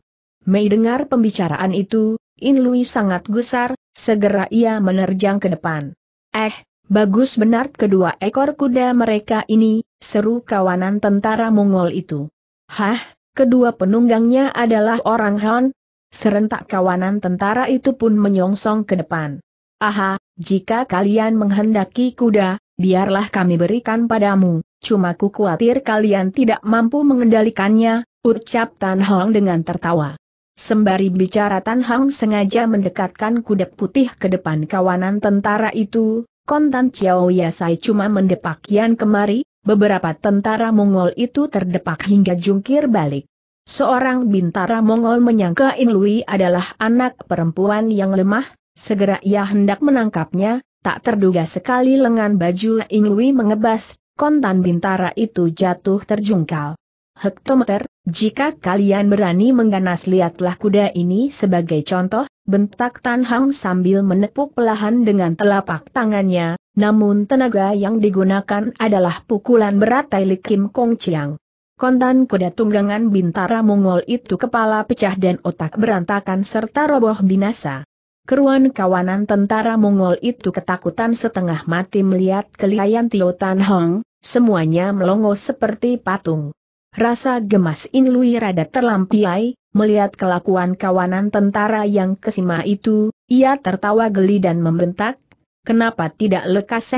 Mei dengar pembicaraan itu, In Lui sangat gusar, segera ia menerjang ke depan. Eh, bagus benar kedua ekor kuda mereka ini, seru kawanan tentara Mongol itu. Hah, Kedua penunggangnya adalah orang Han. Serentak kawanan tentara itu pun menyongsong ke depan. Aha, jika kalian menghendaki kuda, biarlah kami berikan padamu, cuma ku khawatir kalian tidak mampu mengendalikannya, ucap Tan Hong dengan tertawa. Sembari bicara Tan Hong sengaja mendekatkan kuda putih ke depan kawanan tentara itu, kontan Chiao Yasai cuma mendepak yan kemari, beberapa tentara Mongol itu terdepak hingga jungkir balik. Seorang bintara Mongol menyangka Inlui adalah anak perempuan yang lemah, segera ia hendak menangkapnya, tak terduga sekali lengan baju Inlui mengebas, kontan bintara itu jatuh terjungkal. Hektometer, jika kalian berani mengganas lihatlah kuda ini sebagai contoh, bentak Tan Hang sambil menepuk pelahan dengan telapak tangannya, namun tenaga yang digunakan adalah pukulan berat Tai Kim Kong Chiang. Kontan kuda tunggangan bintara Mongol itu kepala pecah dan otak berantakan serta roboh binasa. Keruan kawanan tentara Mongol itu ketakutan setengah mati melihat kelihayan Tio Tan Hong, semuanya melongo seperti patung. Rasa gemas In Lui rada terlampiai, melihat kelakuan kawanan tentara yang kesima itu, ia tertawa geli dan membentak, Kenapa tidak lekas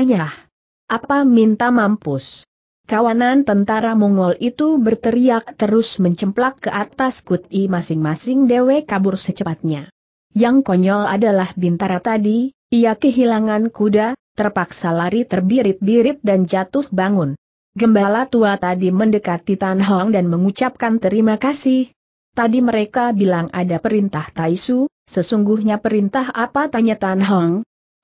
Apa minta mampus? Kawanan tentara Mongol itu berteriak terus mencemplak ke atas kuti masing-masing dewe kabur secepatnya. Yang konyol adalah Bintara tadi, ia kehilangan kuda, terpaksa lari terbirit-birit dan jatuh bangun. Gembala tua tadi mendekati Tan Hong dan mengucapkan terima kasih. Tadi mereka bilang ada perintah Taisu, sesungguhnya perintah apa tanya Tan Hong,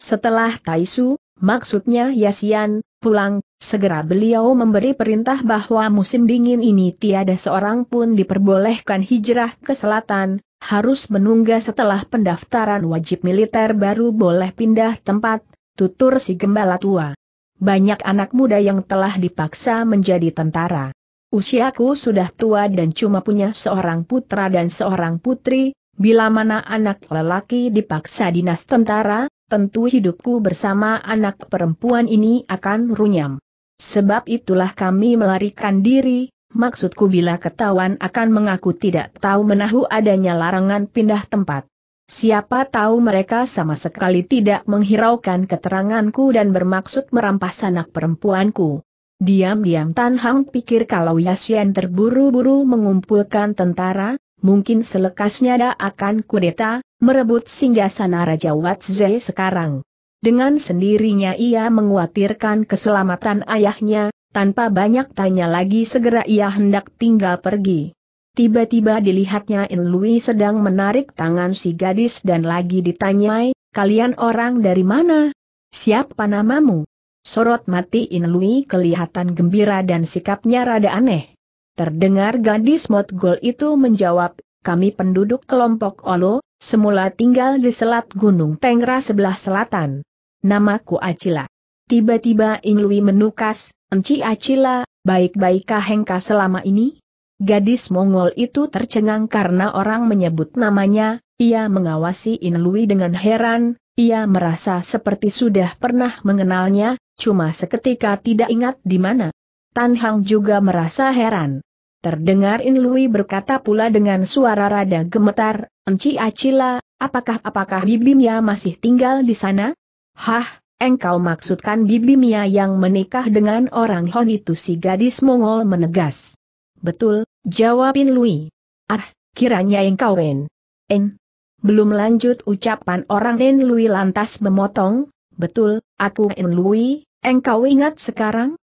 setelah Taisu, maksudnya Yasian, pulang, segera beliau memberi perintah bahwa musim dingin ini tiada seorang pun diperbolehkan hijrah ke selatan, harus menunggu setelah pendaftaran wajib militer baru boleh pindah tempat, tutur si gembala tua. Banyak anak muda yang telah dipaksa menjadi tentara. Usiaku sudah tua dan cuma punya seorang putra dan seorang putri, bila mana anak lelaki dipaksa dinas tentara, tentu hidupku bersama anak perempuan ini akan runyam. Sebab itulah kami melarikan diri, maksudku bila ketahuan akan mengaku tidak tahu menahu adanya larangan pindah tempat. Siapa tahu mereka sama sekali tidak menghiraukan keteranganku dan bermaksud merampas anak perempuanku. Diam-diam Tan Hang pikir kalau Yasien terburu-buru mengumpulkan tentara, mungkin selekasnya dia akan kudeta, merebut singgasana Raja Watze sekarang. Dengan sendirinya ia menguatirkan keselamatan ayahnya, tanpa banyak tanya lagi segera ia hendak tinggal pergi. Tiba-tiba dilihatnya In Lui sedang menarik tangan si gadis dan lagi ditanyai, kalian orang dari mana? Siapa namamu? Sorot mati In Lui kelihatan gembira dan sikapnya rada aneh. Terdengar gadis Motgol itu menjawab, kami penduduk kelompok Olo, semula tinggal di selat Gunung Tengra sebelah selatan. Namaku Acila. Tiba-tiba Inlui menukas, Enci Acila, baik baikkah Hengka selama ini? Gadis Mongol itu tercengang karena orang menyebut namanya, ia mengawasi Inlui dengan heran, ia merasa seperti sudah pernah mengenalnya, cuma seketika tidak ingat di mana. Tan Hang juga merasa heran. Terdengar In Lui berkata pula dengan suara rada gemetar, Enci Acila, apakah-apakah bibimnya masih tinggal di sana? Hah, engkau maksudkan bibimnya yang menikah dengan orang Hon itu si gadis Mongol menegas. Betul, jawab In Lui. Ah, kiranya engkau En. En. Belum lanjut ucapan orang En Lui lantas memotong, betul, aku En Lui, engkau ingat sekarang?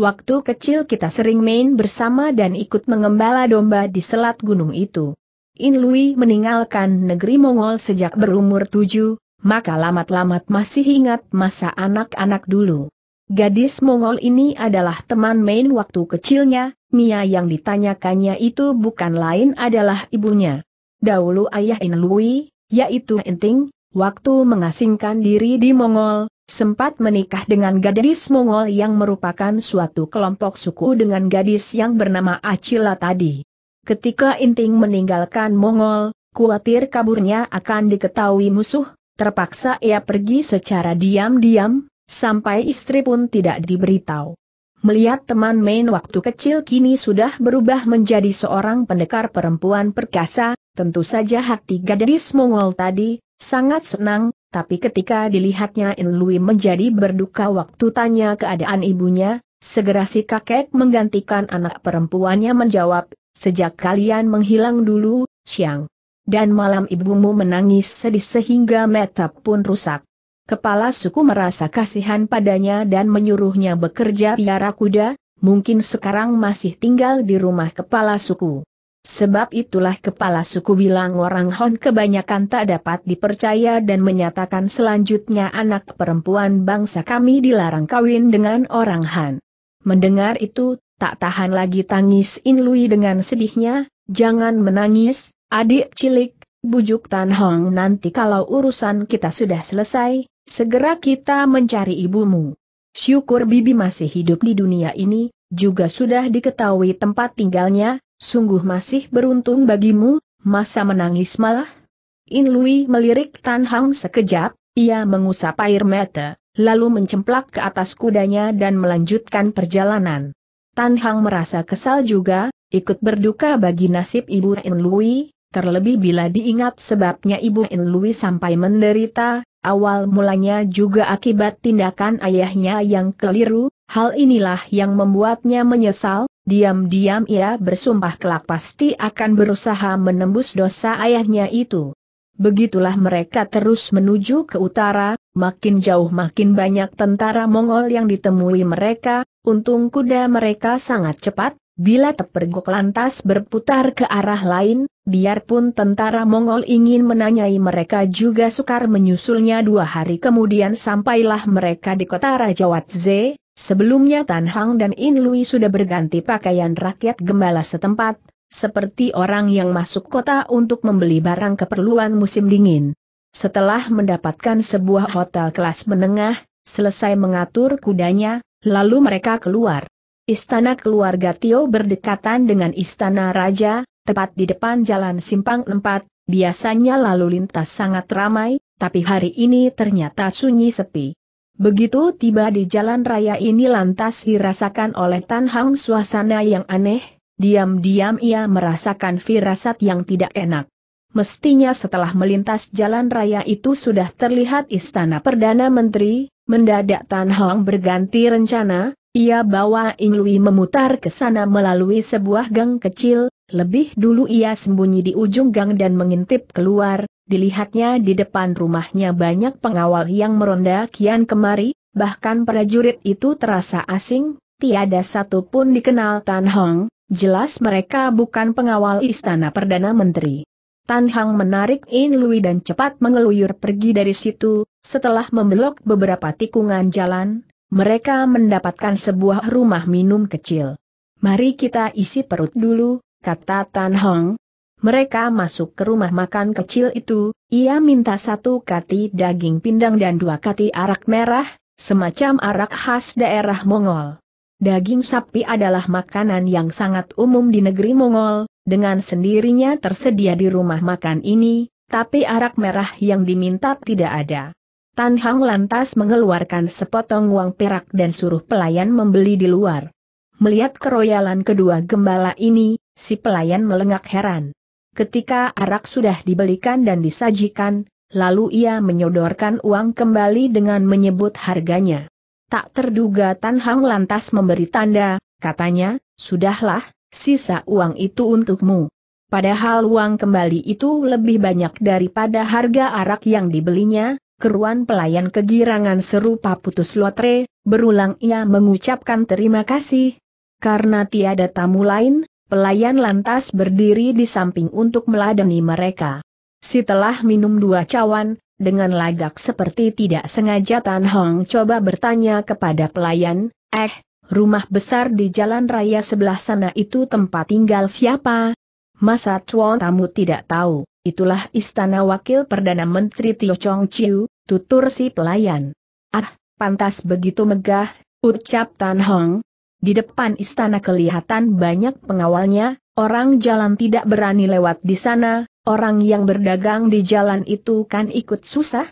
Waktu kecil kita sering main bersama dan ikut mengembala domba di selat gunung itu. In Lui meninggalkan negeri Mongol sejak berumur tujuh, maka lamat-lamat masih ingat masa anak-anak dulu. Gadis Mongol ini adalah teman main waktu kecilnya, Mia yang ditanyakannya itu bukan lain adalah ibunya. Dahulu ayah In Lui, yaitu Enting, waktu mengasingkan diri di Mongol, sempat menikah dengan gadis Mongol yang merupakan suatu kelompok suku dengan gadis yang bernama Acila tadi. Ketika Inting meninggalkan Mongol, khawatir kaburnya akan diketahui musuh, terpaksa ia pergi secara diam-diam, sampai istri pun tidak diberitahu. Melihat teman main waktu kecil kini sudah berubah menjadi seorang pendekar perempuan perkasa, tentu saja hati gadis Mongol tadi, sangat senang, tapi ketika dilihatnya In Lui menjadi berduka waktu tanya keadaan ibunya, segera si kakek menggantikan anak perempuannya menjawab, sejak kalian menghilang dulu, siang dan malam ibumu menangis sedih sehingga mata pun rusak. Kepala suku merasa kasihan padanya dan menyuruhnya bekerja piara kuda, mungkin sekarang masih tinggal di rumah kepala suku. Sebab itulah kepala suku bilang orang Hon kebanyakan tak dapat dipercaya dan menyatakan selanjutnya anak perempuan bangsa kami dilarang kawin dengan orang Han. Mendengar itu, tak tahan lagi tangis In Lui dengan sedihnya, jangan menangis, adik cilik, bujuk Tan Hong nanti kalau urusan kita sudah selesai, segera kita mencari ibumu. Syukur Bibi masih hidup di dunia ini, juga sudah diketahui tempat tinggalnya, Sungguh masih beruntung bagimu, masa menangis malah? In Lui melirik Tan Hang sekejap, ia mengusap air mata, lalu mencemplak ke atas kudanya dan melanjutkan perjalanan. Tan Hang merasa kesal juga, ikut berduka bagi nasib ibu In Lui, terlebih bila diingat sebabnya ibu In Lui sampai menderita, awal mulanya juga akibat tindakan ayahnya yang keliru, Hal inilah yang membuatnya menyesal, diam-diam ia bersumpah kelak pasti akan berusaha menembus dosa ayahnya itu. Begitulah mereka terus menuju ke utara, makin jauh makin banyak tentara Mongol yang ditemui mereka, untung kuda mereka sangat cepat, bila terpergok lantas berputar ke arah lain, biarpun tentara Mongol ingin menanyai mereka juga sukar menyusulnya dua hari kemudian sampailah mereka di kota Raja Sebelumnya Tan Hang dan In Lui sudah berganti pakaian rakyat gembala setempat, seperti orang yang masuk kota untuk membeli barang keperluan musim dingin. Setelah mendapatkan sebuah hotel kelas menengah, selesai mengatur kudanya, lalu mereka keluar. Istana keluarga Tio berdekatan dengan istana raja, tepat di depan jalan simpang empat, biasanya lalu lintas sangat ramai, tapi hari ini ternyata sunyi sepi. Begitu tiba di jalan raya ini lantas dirasakan oleh Tan Hang suasana yang aneh, diam-diam ia merasakan firasat yang tidak enak. Mestinya setelah melintas jalan raya itu sudah terlihat istana Perdana Menteri, mendadak Tan Hang berganti rencana, ia bawa Lui memutar ke sana melalui sebuah gang kecil, lebih dulu ia sembunyi di ujung gang dan mengintip keluar, dilihatnya di depan rumahnya banyak pengawal yang meronda kian kemari, bahkan prajurit itu terasa asing, tiada satu pun dikenal Tan Hong, jelas mereka bukan pengawal istana Perdana Menteri. Tan Hong menarik In Lui dan cepat mengeluyur pergi dari situ, setelah membelok beberapa tikungan jalan, mereka mendapatkan sebuah rumah minum kecil. Mari kita isi perut dulu, kata Tan Hong, mereka masuk ke rumah makan kecil itu, ia minta satu kati daging pindang dan dua kati arak merah, semacam arak khas daerah Mongol. Daging sapi adalah makanan yang sangat umum di negeri Mongol, dengan sendirinya tersedia di rumah makan ini, tapi arak merah yang diminta tidak ada. Tan Hang lantas mengeluarkan sepotong uang perak dan suruh pelayan membeli di luar. Melihat keroyalan kedua gembala ini, si pelayan melengak heran. Ketika arak sudah dibelikan dan disajikan, lalu ia menyodorkan uang kembali dengan menyebut harganya. Tak terduga Tan Hang lantas memberi tanda, katanya, sudahlah, sisa uang itu untukmu. Padahal uang kembali itu lebih banyak daripada harga arak yang dibelinya, keruan pelayan kegirangan serupa putus lotre, berulang ia mengucapkan terima kasih. Karena tiada tamu lain, Pelayan lantas berdiri di samping untuk meladeni mereka. Setelah minum dua cawan, dengan lagak seperti tidak sengaja Tan Hong coba bertanya kepada pelayan, eh, rumah besar di jalan raya sebelah sana itu tempat tinggal siapa? Masa Chuan tamu tidak tahu, itulah istana wakil Perdana Menteri Tio Chong Chiu, tutur si pelayan. Ah, pantas begitu megah, ucap Tan Hong, di depan istana kelihatan banyak pengawalnya, orang jalan tidak berani lewat di sana, orang yang berdagang di jalan itu kan ikut susah.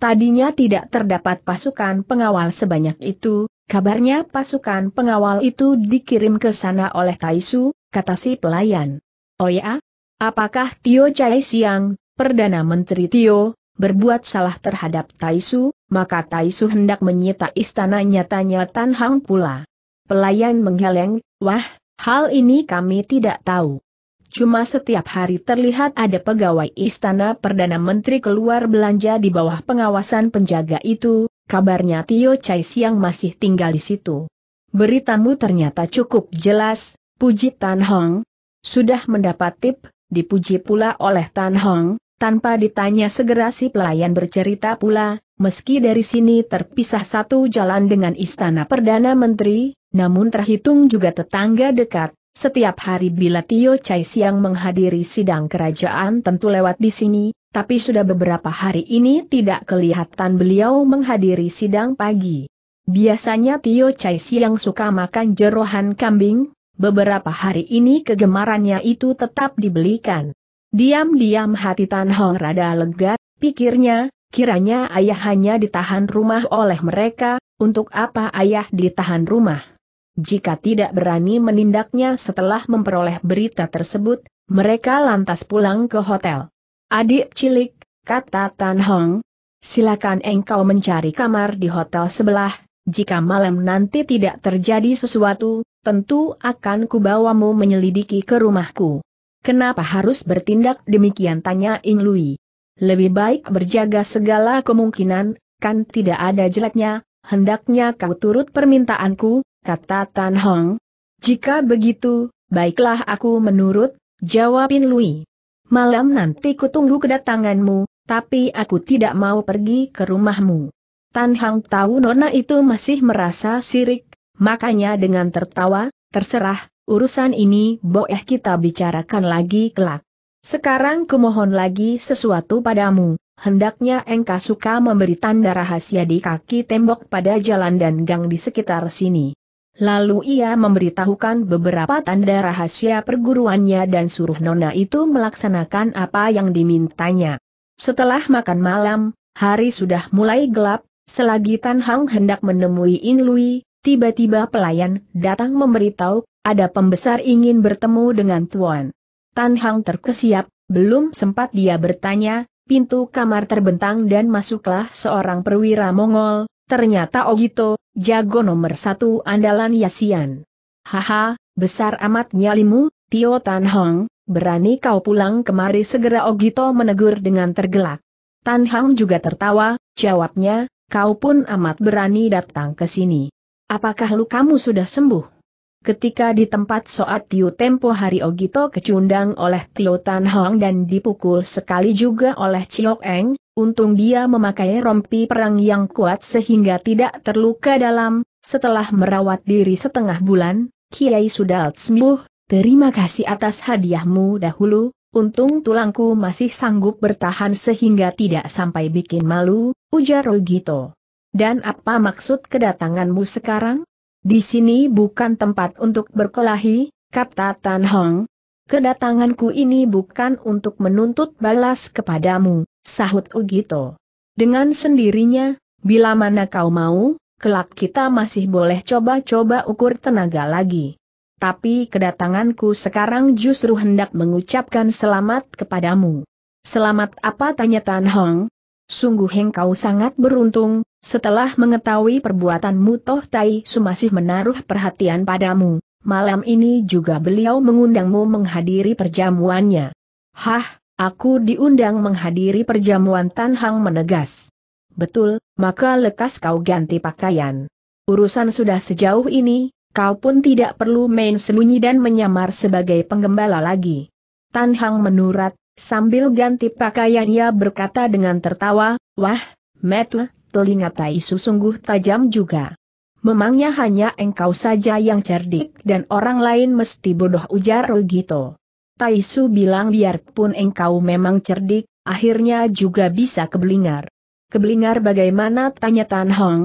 Tadinya tidak terdapat pasukan pengawal sebanyak itu, kabarnya pasukan pengawal itu dikirim ke sana oleh Taisu, kata si pelayan. Oh ya? Apakah Tio Chai Siang, Perdana Menteri Tio, berbuat salah terhadap Taisu, maka Taisu hendak menyita istana nyatanya Tan Hang pula. Pelayan menggeleng, wah, hal ini kami tidak tahu. Cuma setiap hari terlihat ada pegawai istana Perdana Menteri keluar belanja di bawah pengawasan penjaga itu, kabarnya Tio Chai Siang masih tinggal di situ. Beritamu ternyata cukup jelas, puji Tan Hong. Sudah mendapat tip, dipuji pula oleh Tan Hong, tanpa ditanya segera si pelayan bercerita pula, meski dari sini terpisah satu jalan dengan istana Perdana Menteri, namun terhitung juga tetangga dekat, setiap hari bila Tio Chai Siang menghadiri sidang kerajaan tentu lewat di sini, tapi sudah beberapa hari ini tidak kelihatan beliau menghadiri sidang pagi. Biasanya Tio Chai Siang suka makan jerohan kambing, beberapa hari ini kegemarannya itu tetap dibelikan. Diam-diam hati Tan Hong rada lega, pikirnya, kiranya ayah hanya ditahan rumah oleh mereka, untuk apa ayah ditahan rumah? Jika tidak berani menindaknya setelah memperoleh berita tersebut, mereka lantas pulang ke hotel. Adik cilik, kata Tan Hong, silakan engkau mencari kamar di hotel sebelah, jika malam nanti tidak terjadi sesuatu, tentu akan kubawamu menyelidiki ke rumahku. Kenapa harus bertindak demikian tanya Ing Lui. Lebih baik berjaga segala kemungkinan, kan tidak ada jeleknya, hendaknya kau turut permintaanku, kata Tan Hong. Jika begitu, baiklah aku menurut, jawab In Lui. Malam nanti kutunggu kedatanganmu, tapi aku tidak mau pergi ke rumahmu. Tan Hong tahu Nona itu masih merasa sirik, makanya dengan tertawa, terserah, urusan ini boleh kita bicarakan lagi kelak. Sekarang kumohon lagi sesuatu padamu, hendaknya engkau suka memberi tanda rahasia di kaki tembok pada jalan dan gang di sekitar sini. Lalu ia memberitahukan beberapa tanda rahasia perguruannya dan suruh Nona itu melaksanakan apa yang dimintanya. Setelah makan malam, hari sudah mulai gelap, selagi Tan Hang hendak menemui In Lui, tiba-tiba pelayan datang memberitahu ada pembesar ingin bertemu dengan Tuan. Tan Hang terkesiap, belum sempat dia bertanya, pintu kamar terbentang dan masuklah seorang perwira Mongol, ternyata Ogito, jago nomor satu andalan Yasian. Haha, besar amat nyalimu, Tio Tan Hang, berani kau pulang kemari segera Ogito menegur dengan tergelak. Tan Hang juga tertawa, jawabnya, kau pun amat berani datang ke sini. Apakah lukamu sudah sembuh? Ketika di tempat Soat Tiu tempo hari Ogito kecundang oleh Tio Tan Hong dan dipukul sekali juga oleh Chiok Eng, untung dia memakai rompi perang yang kuat sehingga tidak terluka dalam, setelah merawat diri setengah bulan, Kiai sudah sembuh, terima kasih atas hadiahmu dahulu, untung tulangku masih sanggup bertahan sehingga tidak sampai bikin malu, ujar Ogito. Dan apa maksud kedatanganmu sekarang? Di sini bukan tempat untuk berkelahi, kata Tan Hong. Kedatanganku ini bukan untuk menuntut balas kepadamu, sahut Ugito. Dengan sendirinya, bila mana kau mau, kelak kita masih boleh coba-coba ukur tenaga lagi. Tapi kedatanganku sekarang justru hendak mengucapkan selamat kepadamu. Selamat apa tanya Tan Hong? Sungguh engkau sangat beruntung, setelah mengetahui perbuatan Mutoh Tai Su masih menaruh perhatian padamu, malam ini juga beliau mengundangmu menghadiri perjamuannya. Hah, aku diundang menghadiri perjamuan Tan Hang menegas. Betul, maka lekas kau ganti pakaian. Urusan sudah sejauh ini, kau pun tidak perlu main sembunyi dan menyamar sebagai penggembala lagi. Tan Hang menurat, sambil ganti pakaian ia berkata dengan tertawa, Wah, Metle, telinga Taisu sungguh tajam juga. Memangnya hanya engkau saja yang cerdik dan orang lain mesti bodoh ujar Rugito. Taisu bilang biarpun engkau memang cerdik, akhirnya juga bisa kebelingar. Kebelingar bagaimana tanya Tan Hong?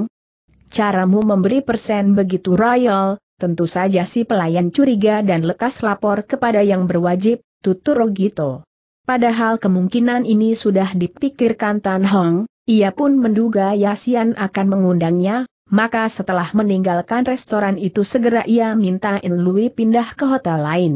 Caramu memberi persen begitu royal, tentu saja si pelayan curiga dan lekas lapor kepada yang berwajib, tutur Rogito. Padahal kemungkinan ini sudah dipikirkan Tan Hong, ia pun menduga Yasian akan mengundangnya, maka setelah meninggalkan restoran itu segera ia minta Inlui pindah ke hotel lain.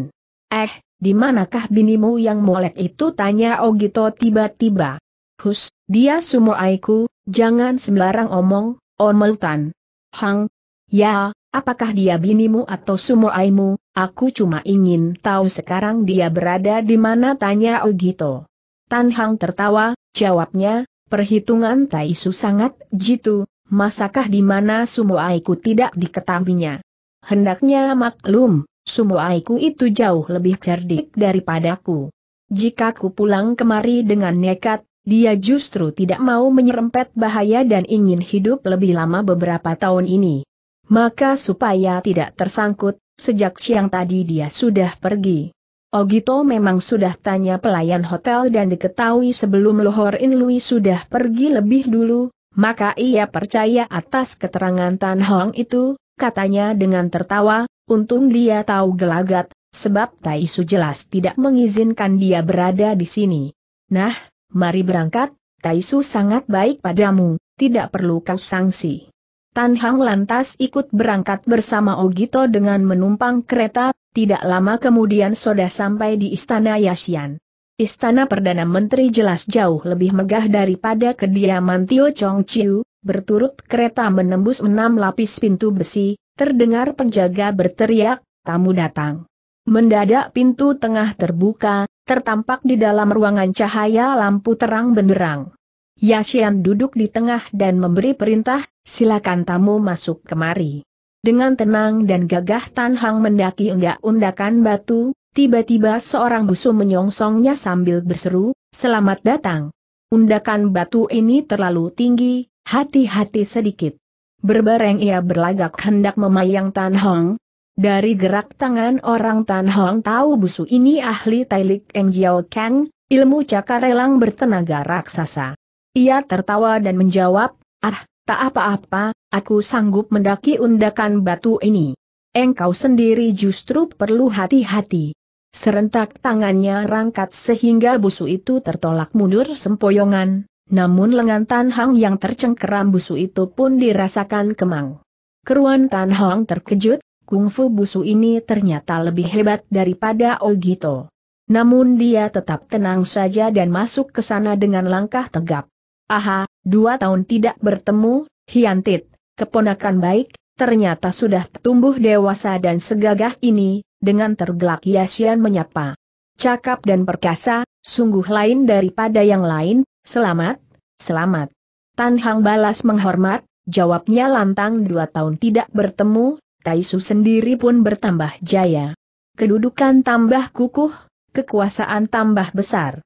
Eh, di manakah binimu yang molek itu tanya Ogito tiba-tiba. Hus, dia sumoaiku, jangan sembarang omong, omeltan. Hang, ya, apakah dia binimu atau sumoaimu, aku cuma ingin tahu sekarang dia berada di mana tanya Ogito. Tan Hang tertawa, jawabnya, Perhitungan Taisu sangat jitu, masakah di mana Aiku tidak diketahuinya. Hendaknya maklum, Aiku itu jauh lebih cerdik daripadaku. Jika ku pulang kemari dengan nekat, dia justru tidak mau menyerempet bahaya dan ingin hidup lebih lama beberapa tahun ini. Maka supaya tidak tersangkut, sejak siang tadi dia sudah pergi. Ogito memang sudah tanya pelayan hotel dan diketahui sebelum Lohor Inlui Lui sudah pergi lebih dulu, maka ia percaya atas keterangan Tan Hong itu, katanya dengan tertawa, untung dia tahu gelagat, sebab Tai Su jelas tidak mengizinkan dia berada di sini. Nah, mari berangkat, Tai Su sangat baik padamu, tidak perlu kau sanksi. Tan Hong lantas ikut berangkat bersama Ogito dengan menumpang kereta, tidak lama kemudian Soda sampai di Istana Yasian. Istana Perdana Menteri jelas jauh lebih megah daripada kediaman Tio Chong Chiu, berturut kereta menembus enam lapis pintu besi, terdengar penjaga berteriak, tamu datang. Mendadak pintu tengah terbuka, tertampak di dalam ruangan cahaya lampu terang benderang. Yasian duduk di tengah dan memberi perintah, silakan tamu masuk kemari. Dengan tenang dan gagah Tan Hang mendaki enggak undakan batu, tiba-tiba seorang busu menyongsongnya sambil berseru, selamat datang. Undakan batu ini terlalu tinggi, hati-hati sedikit. Berbareng ia berlagak hendak memayang Tan Hong, dari gerak tangan orang Tan Hong tahu busu ini ahli Tailik Eng Jiao Kang, ilmu cakar cakarelang bertenaga raksasa. Ia tertawa dan menjawab, ah, Tak apa-apa, aku sanggup mendaki undakan batu ini. Engkau sendiri justru perlu hati-hati. Serentak tangannya rangkat sehingga busu itu tertolak mundur sempoyongan, namun lengan Tan Hang yang tercengkeram busu itu pun dirasakan kemang. Keruan Tan Hang terkejut, kungfu busu ini ternyata lebih hebat daripada Ogito. Namun dia tetap tenang saja dan masuk ke sana dengan langkah tegap. Aha, dua tahun tidak bertemu, Hiantit, keponakan baik, ternyata sudah tumbuh dewasa dan segagah ini, dengan tergelak Yasian menyapa. Cakap dan perkasa, sungguh lain daripada yang lain, selamat, selamat. Tan Hang balas menghormat, jawabnya lantang dua tahun tidak bertemu, Taisu sendiri pun bertambah jaya. Kedudukan tambah kukuh, kekuasaan tambah besar.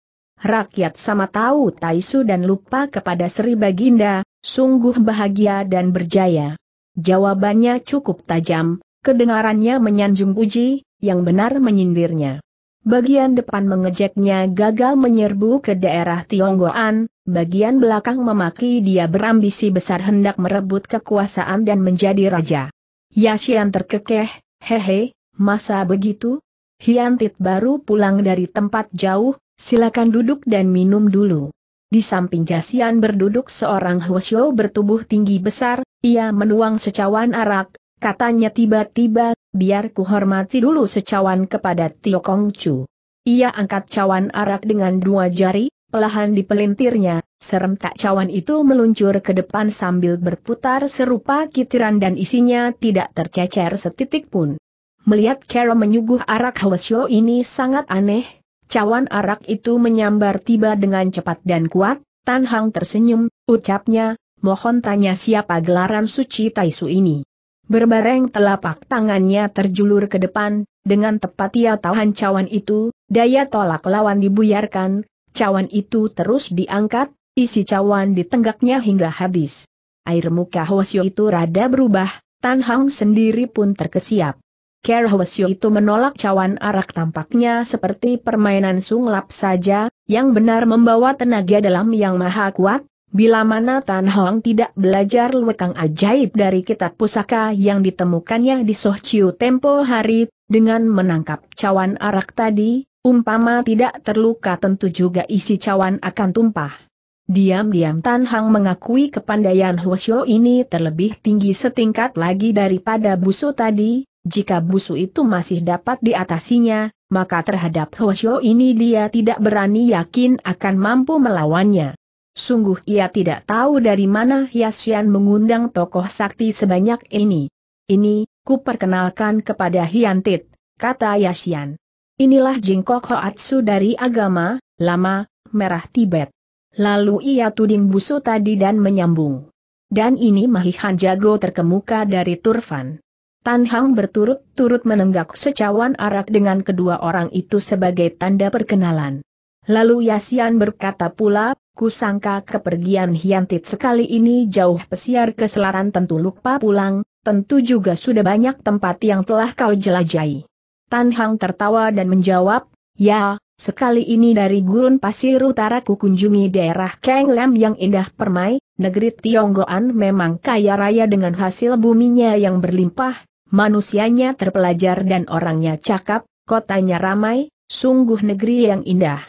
Rakyat sama tahu Taisu dan lupa kepada Sri Baginda, sungguh bahagia dan berjaya. Jawabannya cukup tajam, kedengarannya menyanjung puji, yang benar menyindirnya. Bagian depan mengejeknya gagal menyerbu ke daerah Tionggoan, bagian belakang memaki dia berambisi besar hendak merebut kekuasaan dan menjadi raja. Yasian terkekeh, hehe, masa begitu? Hiantit baru pulang dari tempat jauh, Silakan duduk dan minum dulu. Di samping Jasian berduduk seorang Hwasyo bertubuh tinggi besar, ia menuang secawan arak, katanya tiba-tiba, biar ku hormati dulu secawan kepada Tio kong chu. Ia angkat cawan arak dengan dua jari, pelahan dipelintirnya, serem tak cawan itu meluncur ke depan sambil berputar serupa kitiran dan isinya tidak tercecer setitik pun. Melihat Carol menyuguh arak Hwasyo ini sangat aneh, Cawan arak itu menyambar tiba dengan cepat dan kuat, Tan Hang tersenyum, ucapnya, mohon tanya siapa gelaran suci Taisu ini. Berbareng telapak tangannya terjulur ke depan, dengan tepat ia tahan cawan itu, daya tolak lawan dibuyarkan, cawan itu terus diangkat, isi cawan ditenggaknya hingga habis. Air muka Hosio itu rada berubah, Tan Hang sendiri pun terkesiap. Kerhwasyo itu menolak cawan arak tampaknya seperti permainan sunglap saja, yang benar membawa tenaga dalam yang maha kuat, bila mana Tan Hong tidak belajar lekang ajaib dari kitab pusaka yang ditemukannya di Soh Chiu Tempo hari, dengan menangkap cawan arak tadi, umpama tidak terluka tentu juga isi cawan akan tumpah. Diam-diam Tan Hang mengakui kepandaian Hwasyo ini terlebih tinggi setingkat lagi daripada busu tadi, jika busu itu masih dapat diatasinya, maka terhadap Hoshio ini dia tidak berani yakin akan mampu melawannya. Sungguh ia tidak tahu dari mana Hiasian mengundang tokoh sakti sebanyak ini. Ini, ku perkenalkan kepada Hiantit, kata Yasian. Inilah jingkok Hoatsu dari agama, lama, merah Tibet. Lalu ia tuding busu tadi dan menyambung. Dan ini mahihan jago terkemuka dari Turfan. Tan Hang berturut-turut menenggak secawan arak dengan kedua orang itu sebagai tanda perkenalan. Lalu Yasian berkata pula, kusangka kepergian Hiantit sekali ini jauh pesiar ke selaran tentu lupa pulang, tentu juga sudah banyak tempat yang telah kau jelajahi. Tan Hang tertawa dan menjawab, ya, Sekali ini dari gurun pasir utara ku kunjungi daerah Kang Lam yang indah permai, negeri Tionggoan memang kaya raya dengan hasil buminya yang berlimpah, manusianya terpelajar dan orangnya cakap, kotanya ramai, sungguh negeri yang indah.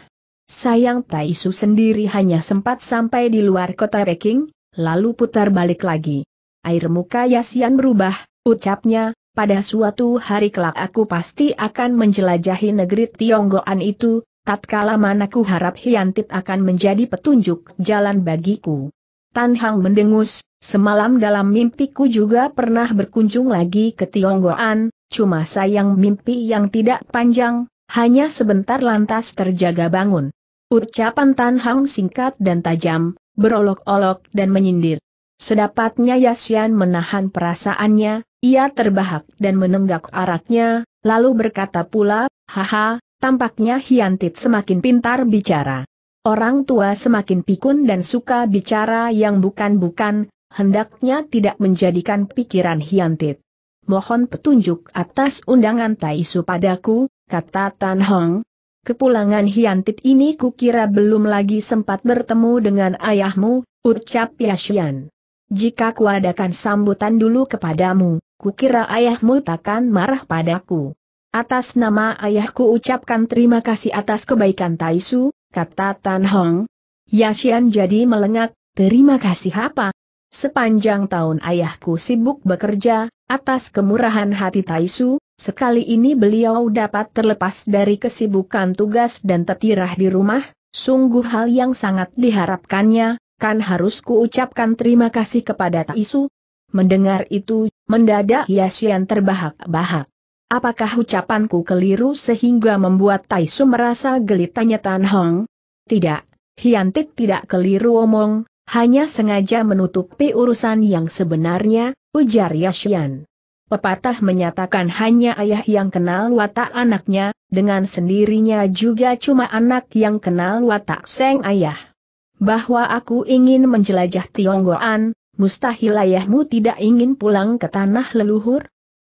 Sayang Taisu sendiri hanya sempat sampai di luar kota Peking, lalu putar balik lagi. Air muka Yasian berubah, ucapnya, pada suatu hari kelak aku pasti akan menjelajahi negeri Tionggoan itu, tatkala manaku harap Hiantit akan menjadi petunjuk jalan bagiku. Tan Hang mendengus, semalam dalam mimpiku juga pernah berkunjung lagi ke Tionggoan, cuma sayang mimpi yang tidak panjang, hanya sebentar lantas terjaga bangun. Ucapan Tan Hang singkat dan tajam, berolok-olok dan menyindir. Sedapatnya Yasian menahan perasaannya, ia terbahak dan menenggak araknya, lalu berkata pula, haha, tampaknya Hiantit semakin pintar bicara. Orang tua semakin pikun dan suka bicara yang bukan-bukan, hendaknya tidak menjadikan pikiran hiantit. Mohon petunjuk atas undangan Taisu padaku, kata Tan Hong. Kepulangan hiantit ini kukira belum lagi sempat bertemu dengan ayahmu, ucap Yashian. Jika kuadakan sambutan dulu kepadamu, kukira ayahmu takkan marah padaku. Atas nama ayahku ucapkan terima kasih atas kebaikan Taisu, kata Tan Hong. Yashian jadi melengak, terima kasih apa? Sepanjang tahun ayahku sibuk bekerja, atas kemurahan hati Taisu, sekali ini beliau dapat terlepas dari kesibukan tugas dan tetirah di rumah, sungguh hal yang sangat diharapkannya, kan harus kuucapkan terima kasih kepada Taisu. Mendengar itu, mendadak Yashian terbahak-bahak. Apakah ucapanku keliru sehingga membuat Taisu merasa geli tanya Tan Hong? Tidak, Hiantik tidak keliru omong, hanya sengaja menutupi urusan yang sebenarnya, ujar Yashian. Pepatah menyatakan hanya ayah yang kenal watak anaknya, dengan sendirinya juga cuma anak yang kenal watak seng ayah. Bahwa aku ingin menjelajah Tionggoan, mustahil ayahmu tidak ingin pulang ke tanah leluhur?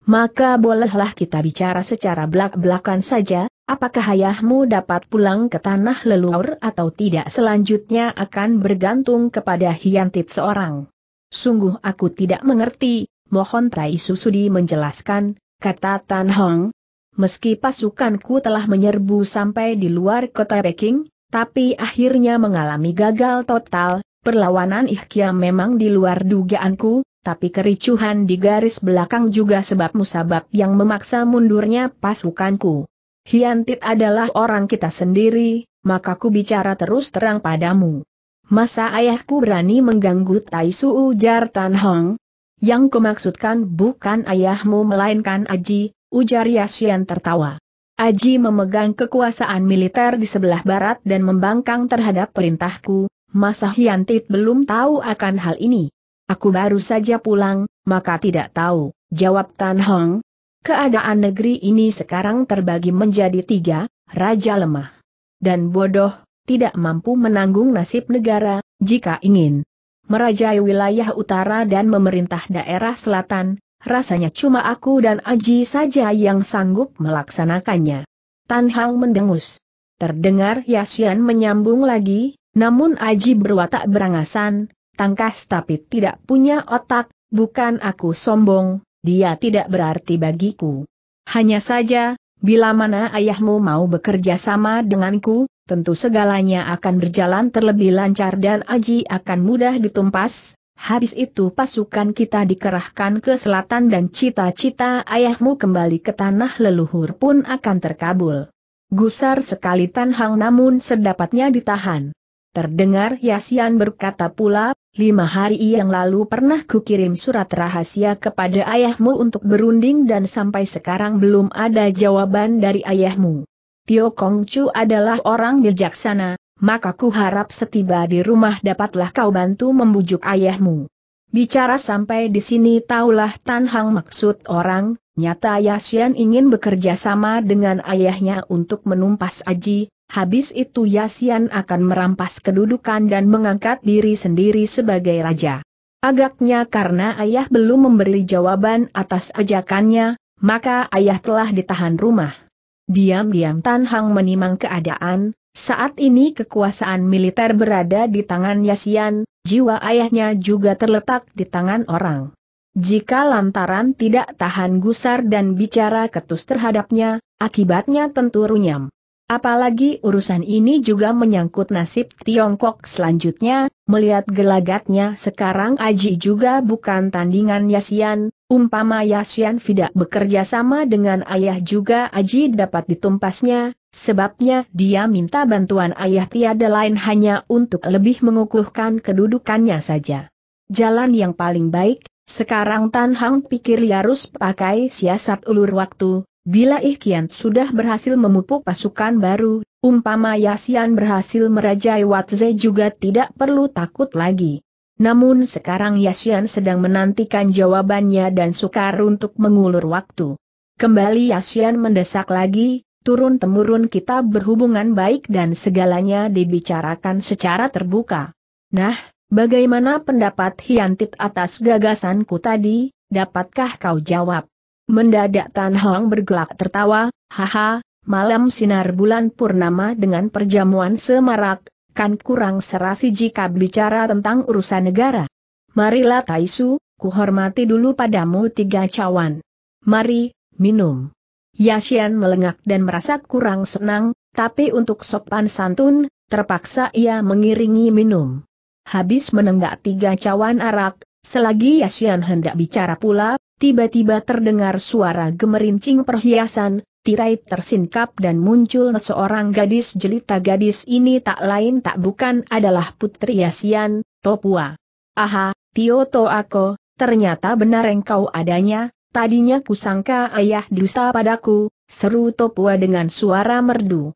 Maka bolehlah kita bicara secara belak-belakan saja, apakah ayahmu dapat pulang ke tanah leluhur atau tidak selanjutnya akan bergantung kepada Hiantit seorang. Sungguh aku tidak mengerti, mohon Tai Susudi menjelaskan, kata Tan Hong. Meski pasukanku telah menyerbu sampai di luar kota Peking, tapi akhirnya mengalami gagal total, perlawanan Ihkia memang di luar dugaanku, tapi kericuhan di garis belakang juga sebab musabab yang memaksa mundurnya pasukanku. Hiantit adalah orang kita sendiri, maka ku bicara terus terang padamu. Masa ayahku berani mengganggu Tai Su ujar Tan Hong? Yang kumaksudkan bukan ayahmu melainkan Aji, ujar Yasian tertawa. Aji memegang kekuasaan militer di sebelah barat dan membangkang terhadap perintahku, masa Hiantit belum tahu akan hal ini. Aku baru saja pulang, maka tidak tahu, jawab Tan Hong. Keadaan negeri ini sekarang terbagi menjadi tiga, raja lemah dan bodoh, tidak mampu menanggung nasib negara, jika ingin merajai wilayah utara dan memerintah daerah selatan, rasanya cuma aku dan Aji saja yang sanggup melaksanakannya. Tan Hong mendengus. Terdengar Yasian menyambung lagi, namun Aji berwatak berangasan, tangkas tapi tidak punya otak, bukan aku sombong, dia tidak berarti bagiku. Hanya saja, bila mana ayahmu mau bekerja sama denganku, tentu segalanya akan berjalan terlebih lancar dan Aji akan mudah ditumpas, Habis itu pasukan kita dikerahkan ke selatan dan cita-cita ayahmu kembali ke tanah leluhur pun akan terkabul. Gusar sekali Tan Hang namun sedapatnya ditahan. Terdengar Yasian berkata pula, lima hari yang lalu pernah kukirim surat rahasia kepada ayahmu untuk berunding dan sampai sekarang belum ada jawaban dari ayahmu. Tio Kongcu adalah orang bijaksana, maka ku harap setiba di rumah dapatlah kau bantu membujuk ayahmu. Bicara sampai di sini taulah Tan Hang maksud orang, nyata Yasian ingin bekerja sama dengan ayahnya untuk menumpas Aji, Habis itu Yasian akan merampas kedudukan dan mengangkat diri sendiri sebagai raja. Agaknya karena ayah belum memberi jawaban atas ajakannya, maka ayah telah ditahan rumah. Diam-diam Tan Hang menimang keadaan, saat ini kekuasaan militer berada di tangan Yasian, jiwa ayahnya juga terletak di tangan orang. Jika lantaran tidak tahan gusar dan bicara ketus terhadapnya, akibatnya tentu runyam. Apalagi urusan ini juga menyangkut nasib Tiongkok selanjutnya, melihat gelagatnya sekarang Aji juga bukan tandingan Yasian, umpama Yasian tidak bekerja sama dengan ayah juga Aji dapat ditumpasnya, sebabnya dia minta bantuan ayah tiada lain hanya untuk lebih mengukuhkan kedudukannya saja. Jalan yang paling baik, sekarang Tan Hang pikir harus pakai siasat ulur waktu, Bila Ihkian sudah berhasil memupuk pasukan baru, umpama Yasian berhasil merajai Watze juga tidak perlu takut lagi. Namun sekarang Yasian sedang menantikan jawabannya dan sukar untuk mengulur waktu. Kembali Yasian mendesak lagi, turun-temurun kita berhubungan baik dan segalanya dibicarakan secara terbuka. Nah, bagaimana pendapat Hiantit atas gagasanku tadi, dapatkah kau jawab? Mendadak Tan Hong bergelak tertawa, haha, malam sinar bulan purnama dengan perjamuan semarak, kan kurang serasi jika bicara tentang urusan negara. Marilah Taisu, kuhormati dulu padamu tiga cawan. Mari, minum. Yashian melengak dan merasa kurang senang, tapi untuk sopan santun, terpaksa ia mengiringi minum. Habis menenggak tiga cawan arak, selagi Yashian hendak bicara pula, Tiba-tiba terdengar suara gemerincing perhiasan, tirai tersingkap dan muncul seorang gadis jelita gadis ini tak lain tak bukan adalah Putri Yasian, Topua. Aha, Tio Toako, ternyata benar engkau adanya, tadinya kusangka ayah dusta padaku, seru Topua dengan suara merdu.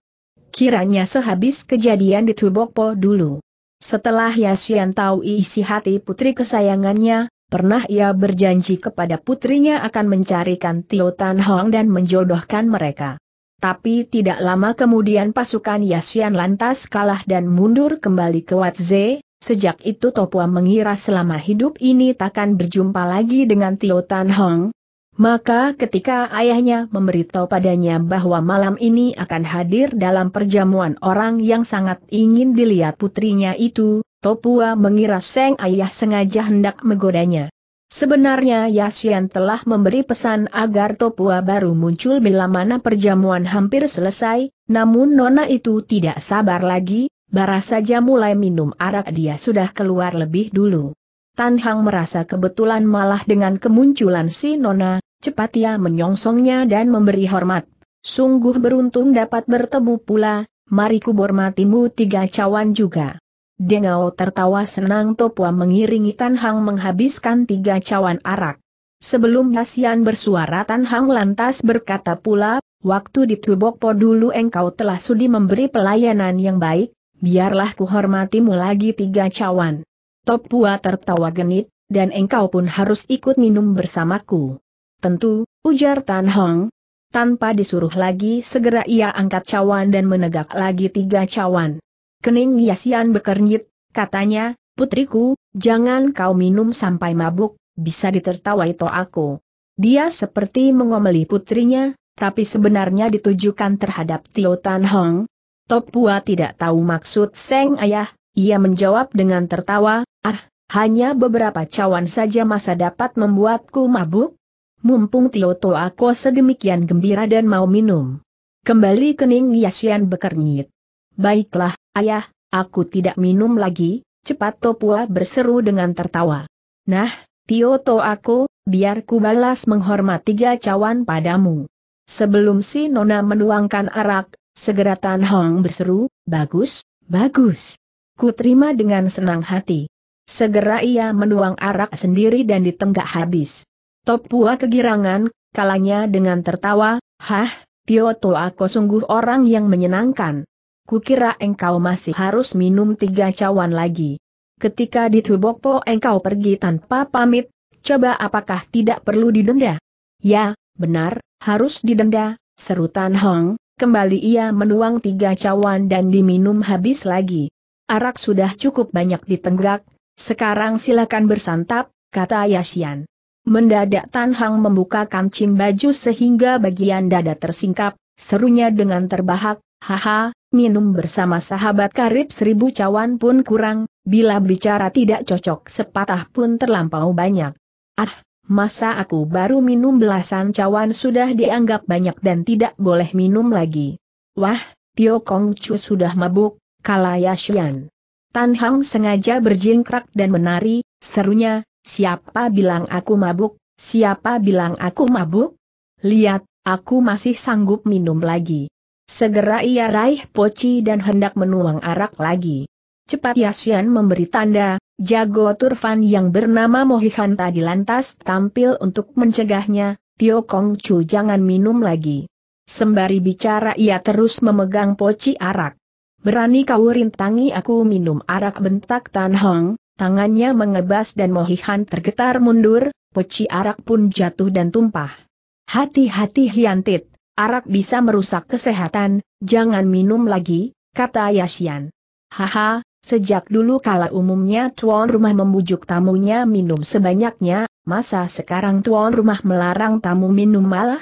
Kiranya sehabis kejadian di Tubokpo dulu. Setelah Yasian tahu isi hati putri kesayangannya, Pernah ia berjanji kepada putrinya akan mencarikan Tio Tan Hong dan menjodohkan mereka. Tapi tidak lama kemudian pasukan Yasian lantas kalah dan mundur kembali ke Watze, sejak itu Topua mengira selama hidup ini takkan berjumpa lagi dengan Tio Tan Hong. Maka ketika ayahnya memberitahu padanya bahwa malam ini akan hadir dalam perjamuan orang yang sangat ingin dilihat putrinya itu, Topua mengira Seng Ayah sengaja hendak menggodanya. Sebenarnya Yasian telah memberi pesan agar Topua baru muncul bila mana perjamuan hampir selesai, namun Nona itu tidak sabar lagi, baras saja mulai minum arak dia sudah keluar lebih dulu. Tan Hang merasa kebetulan malah dengan kemunculan si Nona, cepat ia menyongsongnya dan memberi hormat. Sungguh beruntung dapat bertemu pula, mari hormatimu tiga cawan juga. Dengau tertawa senang Topua mengiringi Tan Hang menghabiskan tiga cawan arak. Sebelum Nasian bersuara Tan Hang lantas berkata pula, waktu di po dulu engkau telah sudi memberi pelayanan yang baik, biarlah kuhormatimu lagi tiga cawan. Topua tertawa genit, dan engkau pun harus ikut minum bersamaku. Tentu, ujar Tan Hang. tanpa disuruh lagi segera ia angkat cawan dan menegak lagi tiga cawan. Kening Yasian berkernyit, katanya, putriku, jangan kau minum sampai mabuk, bisa ditertawai to aku. Dia seperti mengomeli putrinya, tapi sebenarnya ditujukan terhadap Tio Tan Hong. Topua tidak tahu maksud Seng Ayah, ia menjawab dengan tertawa, ah, hanya beberapa cawan saja masa dapat membuatku mabuk? Mumpung Tio To aku sedemikian gembira dan mau minum. Kembali kening Yasian bekernyit. Baiklah, ayah, aku tidak minum lagi, cepat Topua berseru dengan tertawa. Nah, Tio to aku, biar ku balas menghormati tiga cawan padamu. Sebelum si Nona menuangkan arak, segera Tan Hong berseru, bagus, bagus. Ku terima dengan senang hati. Segera ia menuang arak sendiri dan ditenggak habis. Topua kegirangan, kalanya dengan tertawa, hah, Tio to aku sungguh orang yang menyenangkan kukira engkau masih harus minum tiga cawan lagi. Ketika di Tubokpo engkau pergi tanpa pamit, coba apakah tidak perlu didenda? Ya, benar, harus didenda, seru Tan Hong, kembali ia menuang tiga cawan dan diminum habis lagi. Arak sudah cukup banyak ditenggak, sekarang silakan bersantap, kata Yasian. Mendadak Tan Hang membuka kancing baju sehingga bagian dada tersingkap, serunya dengan terbahak, haha, minum bersama sahabat karib seribu cawan pun kurang, bila bicara tidak cocok sepatah pun terlampau banyak. Ah, masa aku baru minum belasan cawan sudah dianggap banyak dan tidak boleh minum lagi. Wah, Tio Kong Chu sudah mabuk, kalaya Xian. Tan Hang sengaja berjingkrak dan menari, serunya, siapa bilang aku mabuk, siapa bilang aku mabuk? Lihat, aku masih sanggup minum lagi. Segera ia raih poci dan hendak menuang arak lagi. Cepat Yasian memberi tanda, jago Turfan yang bernama Mohihan tadi lantas tampil untuk mencegahnya, Tio Kong Chu jangan minum lagi. Sembari bicara ia terus memegang poci arak. Berani kau rintangi aku minum arak bentak Tan Hong, tangannya mengebas dan Mohihan tergetar mundur, poci arak pun jatuh dan tumpah. Hati-hati Hiantit, arak bisa merusak kesehatan, jangan minum lagi, kata Yashian. Haha, sejak dulu kala umumnya tuan rumah membujuk tamunya minum sebanyaknya, masa sekarang tuan rumah melarang tamu minum malah?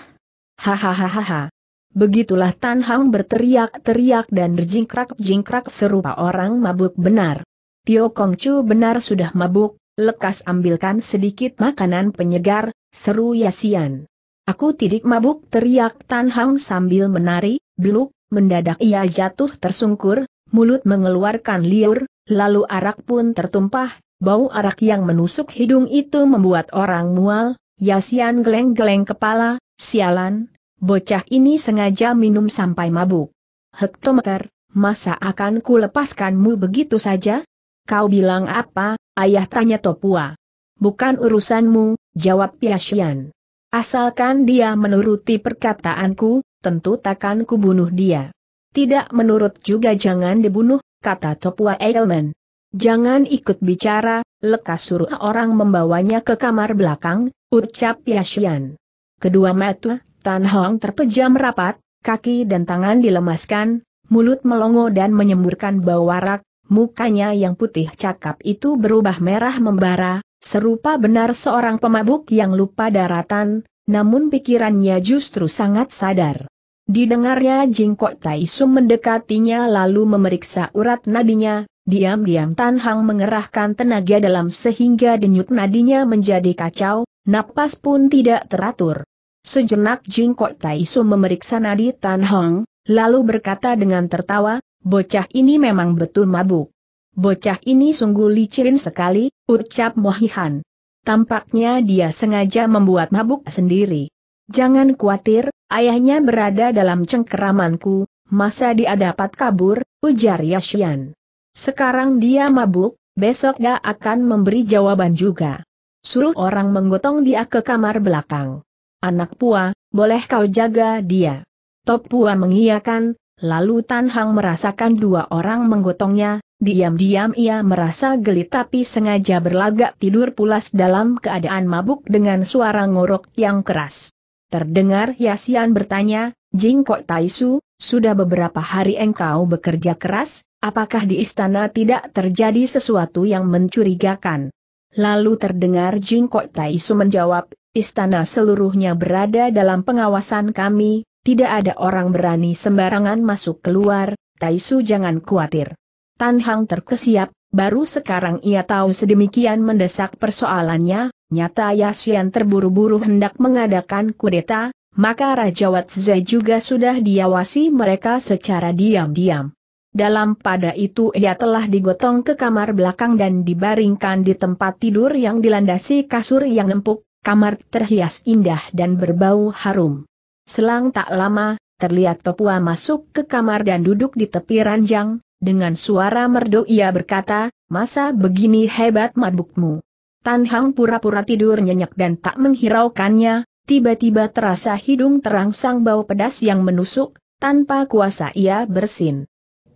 Hahaha. Begitulah Tan Hang berteriak-teriak dan berjingkrak-jingkrak serupa orang mabuk benar. Tio Kong Chu benar sudah mabuk, lekas ambilkan sedikit makanan penyegar, seru Yasian. Aku tidak mabuk teriak Tan Hang sambil menari, biluk, mendadak ia jatuh tersungkur, mulut mengeluarkan liur, lalu arak pun tertumpah, bau arak yang menusuk hidung itu membuat orang mual, Yasian geleng-geleng kepala, sialan, bocah ini sengaja minum sampai mabuk. Hektometer, masa akan ku lepaskanmu begitu saja? Kau bilang apa, ayah tanya Topua. Bukan urusanmu, jawab Yasian. Asalkan dia menuruti perkataanku, tentu takkan kubunuh dia. Tidak menurut juga jangan dibunuh, kata Topwa Egelman. Jangan ikut bicara, lekas suruh orang membawanya ke kamar belakang, ucap Yashian. Kedua mata, Tan Hong terpejam rapat, kaki dan tangan dilemaskan, mulut melongo dan menyemburkan bau warak, Mukanya yang putih cakap itu berubah merah membara, serupa benar seorang pemabuk yang lupa daratan, namun pikirannya justru sangat sadar. Didengarnya Jingkok Taisu mendekatinya lalu memeriksa urat nadinya, diam-diam Tan Hang mengerahkan tenaga dalam sehingga denyut nadinya menjadi kacau, napas pun tidak teratur. Sejenak Jingkok Taisu memeriksa nadi Tan Hang, lalu berkata dengan tertawa, bocah ini memang betul mabuk. Bocah ini sungguh licin sekali, ucap Mohihan. Tampaknya dia sengaja membuat mabuk sendiri. Jangan khawatir, ayahnya berada dalam cengkeramanku, masa dia dapat kabur, ujar Yashian. Sekarang dia mabuk, besok dia akan memberi jawaban juga. Suruh orang menggotong dia ke kamar belakang. Anak pua, boleh kau jaga dia. Top pua mengiyakan, Lalu Tan Hang merasakan dua orang menggotongnya, diam-diam ia merasa geli tapi sengaja berlagak tidur pulas dalam keadaan mabuk dengan suara ngorok yang keras. Terdengar Yasian bertanya, Jingkok Taisu, sudah beberapa hari engkau bekerja keras, apakah di istana tidak terjadi sesuatu yang mencurigakan? Lalu terdengar Jingkok Taisu menjawab, istana seluruhnya berada dalam pengawasan kami, tidak ada orang berani sembarangan masuk keluar, Taisu jangan khawatir. Tan Hang terkesiap, baru sekarang ia tahu sedemikian mendesak persoalannya, nyata Yasian terburu-buru hendak mengadakan kudeta, maka Raja Watze juga sudah diawasi mereka secara diam-diam. Dalam pada itu ia telah digotong ke kamar belakang dan dibaringkan di tempat tidur yang dilandasi kasur yang empuk, kamar terhias indah dan berbau harum. Selang tak lama, terlihat Topua masuk ke kamar dan duduk di tepi ranjang, dengan suara merdu ia berkata, masa begini hebat mabukmu. Tan Hang pura-pura tidur nyenyak dan tak menghiraukannya, tiba-tiba terasa hidung terangsang bau pedas yang menusuk, tanpa kuasa ia bersin.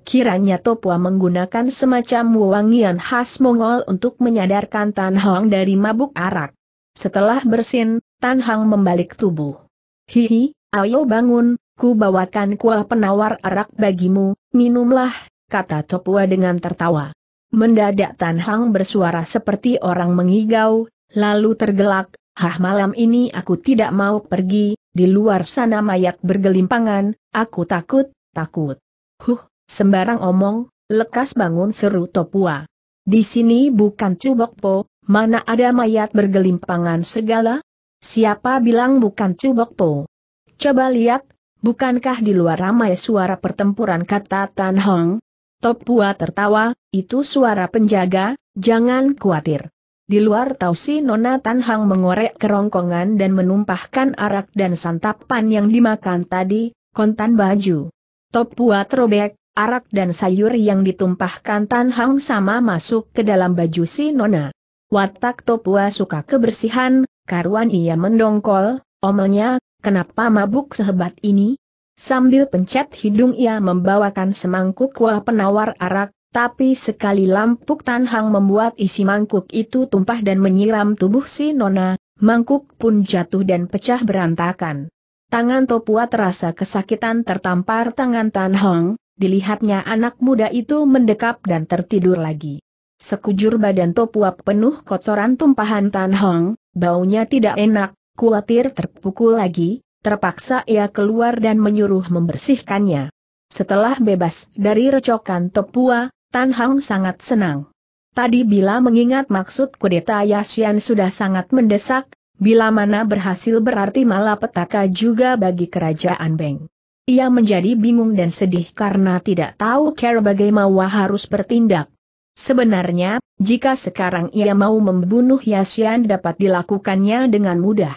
Kiranya Topua menggunakan semacam wewangian khas Mongol untuk menyadarkan Tan Hang dari mabuk arak. Setelah bersin, Tan Hang membalik tubuh. Hihi, Ayo bangun, ku bawakan kuah penawar arak bagimu, minumlah, kata Topua dengan tertawa. Mendadak Tan Hang bersuara seperti orang mengigau, lalu tergelak, Hah malam ini aku tidak mau pergi, di luar sana mayat bergelimpangan, aku takut, takut. Huh, sembarang omong, lekas bangun seru Topua. Di sini bukan Cubokpo, mana ada mayat bergelimpangan segala? Siapa bilang bukan Cubokpo? Coba lihat, bukankah di luar ramai suara pertempuran kata Tan Hong? Topua tertawa, itu suara penjaga, jangan khawatir. Di luar tahu si Nona Tan Hang mengorek kerongkongan dan menumpahkan arak dan santapan yang dimakan tadi, kontan baju. Topua terobek, arak dan sayur yang ditumpahkan Tan Hang sama masuk ke dalam baju si Nona. Watak Topua suka kebersihan, karuan ia mendongkol, omelnya, Kenapa mabuk sehebat ini? Sambil pencet hidung ia membawakan semangkuk kuah penawar arak, tapi sekali lampuk Tan Hang membuat isi mangkuk itu tumpah dan menyiram tubuh si Nona, mangkuk pun jatuh dan pecah berantakan. Tangan Topua terasa kesakitan tertampar tangan Tan Hang, dilihatnya anak muda itu mendekap dan tertidur lagi. Sekujur badan Topua penuh kotoran tumpahan Tan Hang, baunya tidak enak, Kuatir terpukul lagi, terpaksa ia keluar dan menyuruh membersihkannya. Setelah bebas dari recokan tepua, Tan Hang sangat senang. Tadi bila mengingat maksud kudeta Yasian sudah sangat mendesak, bila mana berhasil berarti malapetaka juga bagi kerajaan Beng. Ia menjadi bingung dan sedih karena tidak tahu cara bagaimana harus bertindak. Sebenarnya, jika sekarang ia mau membunuh Yasian dapat dilakukannya dengan mudah.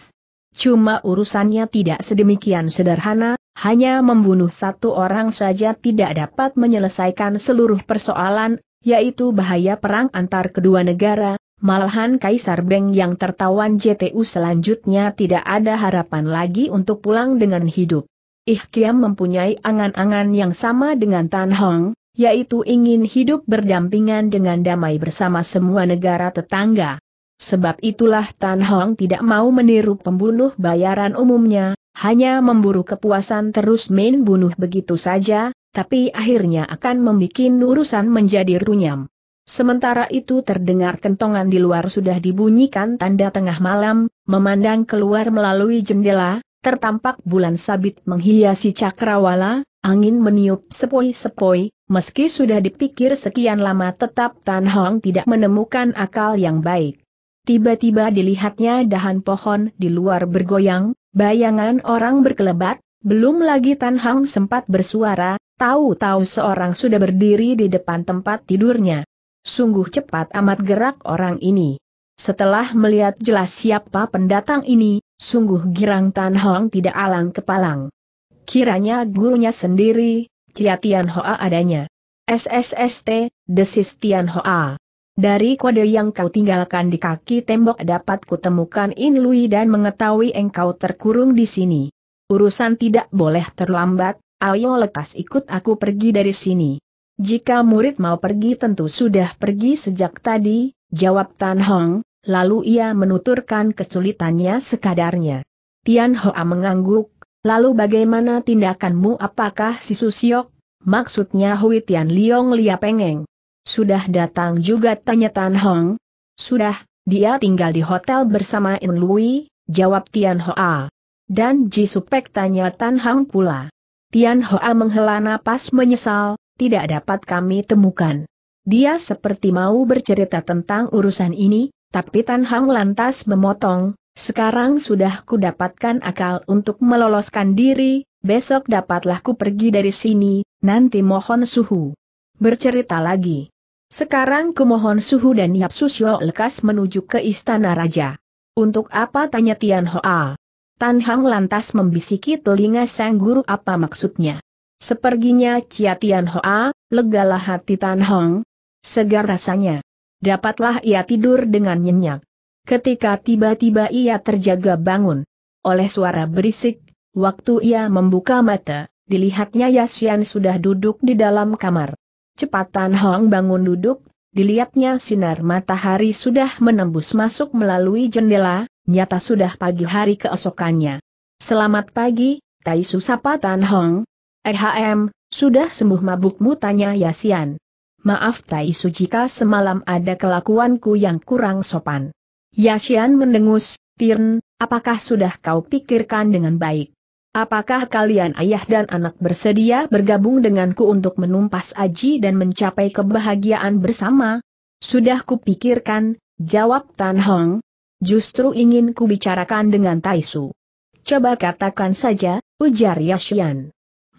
Cuma urusannya tidak sedemikian sederhana, hanya membunuh satu orang saja tidak dapat menyelesaikan seluruh persoalan, yaitu bahaya perang antar kedua negara, malahan Kaisar Beng yang tertawan JTU selanjutnya tidak ada harapan lagi untuk pulang dengan hidup. Kiam mempunyai angan-angan yang sama dengan Tan Hong, yaitu ingin hidup berdampingan dengan damai bersama semua negara tetangga. Sebab itulah Tan Hong tidak mau meniru pembunuh bayaran umumnya, hanya memburu kepuasan terus main bunuh begitu saja, tapi akhirnya akan membuat urusan menjadi runyam. Sementara itu terdengar kentongan di luar sudah dibunyikan tanda tengah malam, memandang keluar melalui jendela, tertampak bulan sabit menghiasi cakrawala, angin meniup sepoi-sepoi, Meski sudah dipikir sekian lama tetap Tan Hong tidak menemukan akal yang baik. Tiba-tiba dilihatnya dahan pohon di luar bergoyang, bayangan orang berkelebat, belum lagi Tan Hong sempat bersuara, tahu-tahu seorang sudah berdiri di depan tempat tidurnya. Sungguh cepat amat gerak orang ini. Setelah melihat jelas siapa pendatang ini, sungguh girang Tan Hong tidak alang kepalang. Kiranya gurunya sendiri, Cia Tian Hoa adanya. SSST, desis Tian Hoa. Dari kode yang kau tinggalkan di kaki tembok dapat kutemukan In Lui dan mengetahui engkau terkurung di sini. Urusan tidak boleh terlambat, ayo lekas ikut aku pergi dari sini. Jika murid mau pergi tentu sudah pergi sejak tadi, jawab Tan Hong, lalu ia menuturkan kesulitannya sekadarnya. Tian Hoa mengangguk, Lalu bagaimana tindakanmu apakah si Susiok? Maksudnya Hui Tian Liong Lia Pengeng. Sudah datang juga tanya Tan Hong? Sudah, dia tinggal di hotel bersama In Lui, jawab Tian Hoa. Dan Ji Supek tanya Tan Hong pula. Tian Hoa menghela napas menyesal, tidak dapat kami temukan. Dia seperti mau bercerita tentang urusan ini, tapi Tan Hong lantas memotong, sekarang sudah ku dapatkan akal untuk meloloskan diri, besok dapatlah ku pergi dari sini, nanti mohon suhu. Bercerita lagi. Sekarang ku mohon suhu dan Yap Susyo lekas menuju ke istana raja. Untuk apa tanya Tian Hoa? Tan Hang lantas membisiki telinga sang guru apa maksudnya. Seperginya Cia Tian Hoa, legalah hati Tan Hong. Segar rasanya. Dapatlah ia tidur dengan nyenyak ketika tiba-tiba ia terjaga bangun. Oleh suara berisik, waktu ia membuka mata, dilihatnya Yasian sudah duduk di dalam kamar. Cepatan Hong bangun duduk, dilihatnya sinar matahari sudah menembus masuk melalui jendela, nyata sudah pagi hari keesokannya. Selamat pagi, Tai Taisu sapa Tan Hong. EHM, sudah sembuh mabukmu tanya Yasian. Maaf Tai Su jika semalam ada kelakuanku yang kurang sopan. Yashian mendengus, Tirn, apakah sudah kau pikirkan dengan baik? Apakah kalian ayah dan anak bersedia bergabung denganku untuk menumpas Aji dan mencapai kebahagiaan bersama? Sudah kupikirkan, jawab Tan Hong. Justru ingin kubicarakan dengan Taisu. Coba katakan saja, ujar Yashian.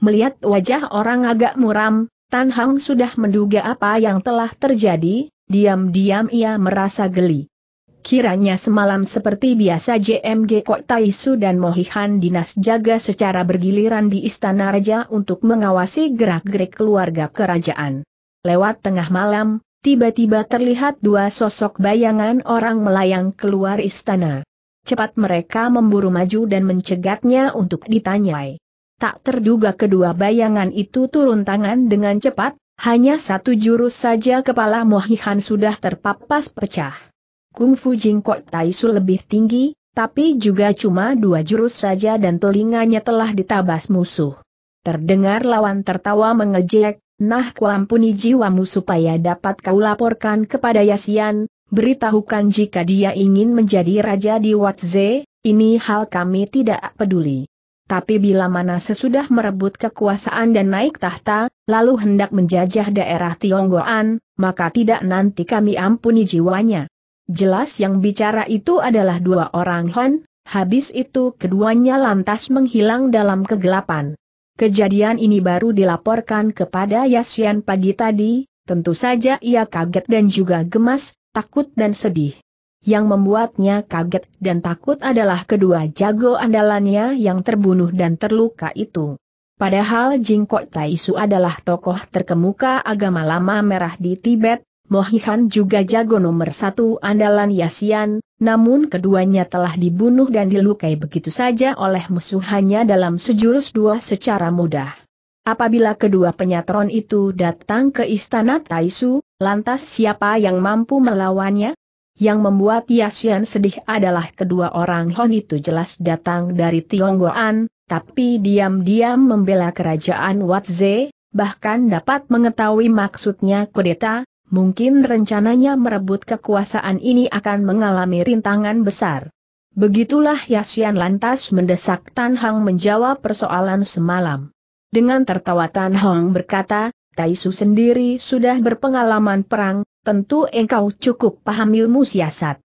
Melihat wajah orang agak muram, Tan Hong sudah menduga apa yang telah terjadi, diam-diam ia merasa geli. Kiranya semalam seperti biasa JMG Kok Taisu dan Mohihan Dinas jaga secara bergiliran di Istana Raja untuk mengawasi gerak-gerik keluarga kerajaan. Lewat tengah malam, tiba-tiba terlihat dua sosok bayangan orang melayang keluar istana. Cepat mereka memburu maju dan mencegatnya untuk ditanyai. Tak terduga kedua bayangan itu turun tangan dengan cepat, hanya satu jurus saja kepala Mohihan sudah terpapas pecah. Kung Fu Kok jingkok taisu lebih tinggi, tapi juga cuma dua jurus saja dan telinganya telah ditabas musuh. Terdengar lawan tertawa mengejek, nah kuampuni jiwamu supaya dapat kau laporkan kepada Yasian, beritahukan jika dia ingin menjadi raja di Watze, ini hal kami tidak peduli. Tapi bila mana sesudah merebut kekuasaan dan naik tahta, lalu hendak menjajah daerah Tionggoan, maka tidak nanti kami ampuni jiwanya. Jelas yang bicara itu adalah dua orang Han. habis itu keduanya lantas menghilang dalam kegelapan. Kejadian ini baru dilaporkan kepada Yasian pagi tadi, tentu saja ia kaget dan juga gemas, takut dan sedih. Yang membuatnya kaget dan takut adalah kedua jago andalannya yang terbunuh dan terluka itu. Padahal Jingkok Taisu adalah tokoh terkemuka agama lama merah di Tibet, Mohihan juga jago nomor satu andalan Yasian, namun keduanya telah dibunuh dan dilukai begitu saja oleh musuhannya dalam sejurus dua secara mudah. Apabila kedua penyatron itu datang ke istana Taisu, lantas siapa yang mampu melawannya? Yang membuat Yasian sedih adalah kedua orang Hon itu jelas datang dari Tionggoan, tapi diam-diam membela kerajaan Watze, bahkan dapat mengetahui maksudnya kudeta, mungkin rencananya merebut kekuasaan ini akan mengalami rintangan besar. Begitulah Yasian lantas mendesak Tan Hang menjawab persoalan semalam. Dengan tertawa Tan Hang berkata, Taisu sendiri sudah berpengalaman perang, tentu engkau cukup paham ilmu siasat.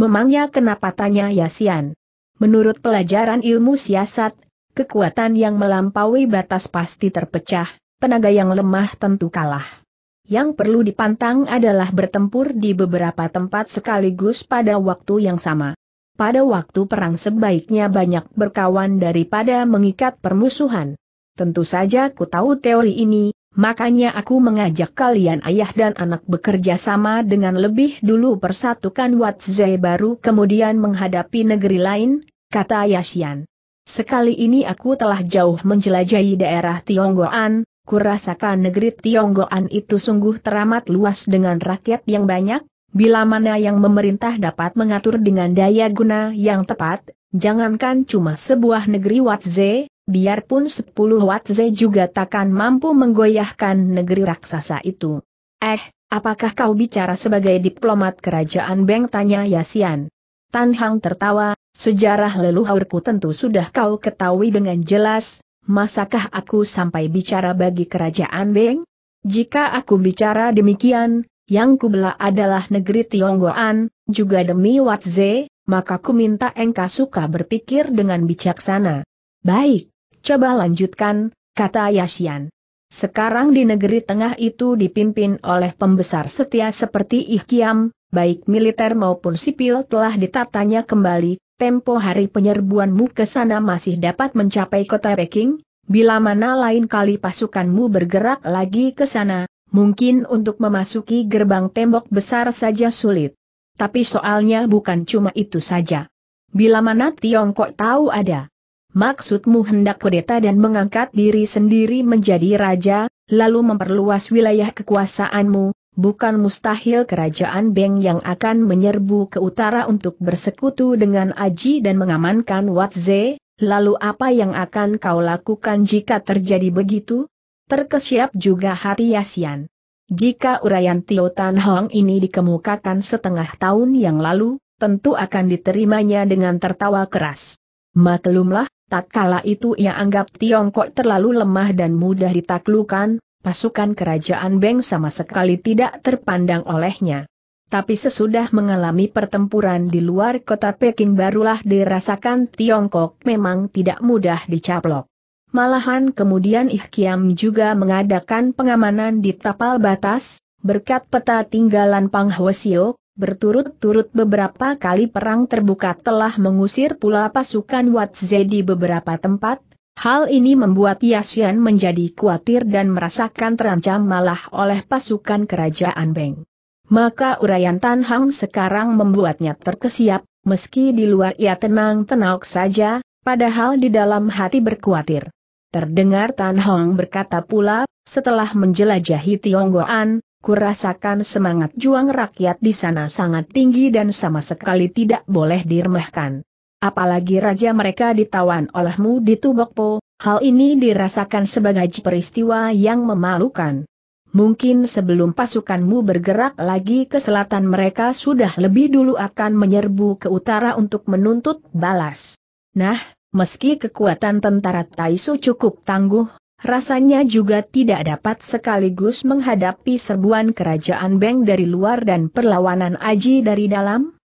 Memangnya kenapa tanya Yasian? Menurut pelajaran ilmu siasat, kekuatan yang melampaui batas pasti terpecah, tenaga yang lemah tentu kalah. Yang perlu dipantang adalah bertempur di beberapa tempat sekaligus pada waktu yang sama. Pada waktu perang sebaiknya banyak berkawan daripada mengikat permusuhan. Tentu saja ku tahu teori ini, makanya aku mengajak kalian ayah dan anak bekerja sama dengan lebih dulu persatukan Watzai baru kemudian menghadapi negeri lain, kata Yasian. Sekali ini aku telah jauh menjelajahi daerah Tionggoan, Kurasakan negeri Tionggoan itu sungguh teramat luas dengan rakyat yang banyak, bila mana yang memerintah dapat mengatur dengan daya guna yang tepat, jangankan cuma sebuah negeri Watze, biarpun sepuluh Watze juga takkan mampu menggoyahkan negeri raksasa itu. Eh, apakah kau bicara sebagai diplomat kerajaan Beng? Tanya Yasian. Tan Hang tertawa, sejarah leluhurku tentu sudah kau ketahui dengan jelas, masakah aku sampai bicara bagi kerajaan Beng? Jika aku bicara demikian, yang kubela adalah negeri Tionggoan, juga demi Watze, maka ku minta engkau suka berpikir dengan bijaksana. Baik, coba lanjutkan, kata Yashian. Sekarang di negeri tengah itu dipimpin oleh pembesar setia seperti Ikhiam baik militer maupun sipil telah ditatanya kembali, tempo hari penyerbuanmu ke sana masih dapat mencapai kota Peking, bila mana lain kali pasukanmu bergerak lagi ke sana, mungkin untuk memasuki gerbang tembok besar saja sulit. Tapi soalnya bukan cuma itu saja. Bila mana Tiongkok tahu ada Maksudmu hendak kudeta dan mengangkat diri sendiri menjadi raja, lalu memperluas wilayah kekuasaanmu, bukan mustahil kerajaan Beng yang akan menyerbu ke utara untuk bersekutu dengan Aji dan mengamankan Watze, lalu apa yang akan kau lakukan jika terjadi begitu? Terkesiap juga hati Yasian. Jika urayan Tio Tan Hong ini dikemukakan setengah tahun yang lalu, tentu akan diterimanya dengan tertawa keras. Maklumlah, tatkala itu ia anggap Tiongkok terlalu lemah dan mudah ditaklukan, pasukan kerajaan Beng sama sekali tidak terpandang olehnya. Tapi sesudah mengalami pertempuran di luar kota Peking barulah dirasakan Tiongkok memang tidak mudah dicaplok. Malahan kemudian Ihkiam juga mengadakan pengamanan di tapal batas, berkat peta tinggalan Pang Hwasio, berturut-turut beberapa kali perang terbuka telah mengusir pula pasukan Wat di beberapa tempat, Hal ini membuat Yasian menjadi khawatir dan merasakan terancam malah oleh pasukan kerajaan Beng. Maka urayan Tan Hang sekarang membuatnya terkesiap, meski di luar ia tenang-tenang saja, padahal di dalam hati berkhawatir. Terdengar Tan Hong berkata pula, setelah menjelajahi Tionggoan, kurasakan semangat juang rakyat di sana sangat tinggi dan sama sekali tidak boleh diremehkan apalagi raja mereka ditawan olehmu di Tubokpo, hal ini dirasakan sebagai peristiwa yang memalukan. Mungkin sebelum pasukanmu bergerak lagi ke selatan mereka sudah lebih dulu akan menyerbu ke utara untuk menuntut balas. Nah, meski kekuatan tentara Taisu cukup tangguh, rasanya juga tidak dapat sekaligus menghadapi serbuan kerajaan Beng dari luar dan perlawanan Aji dari dalam,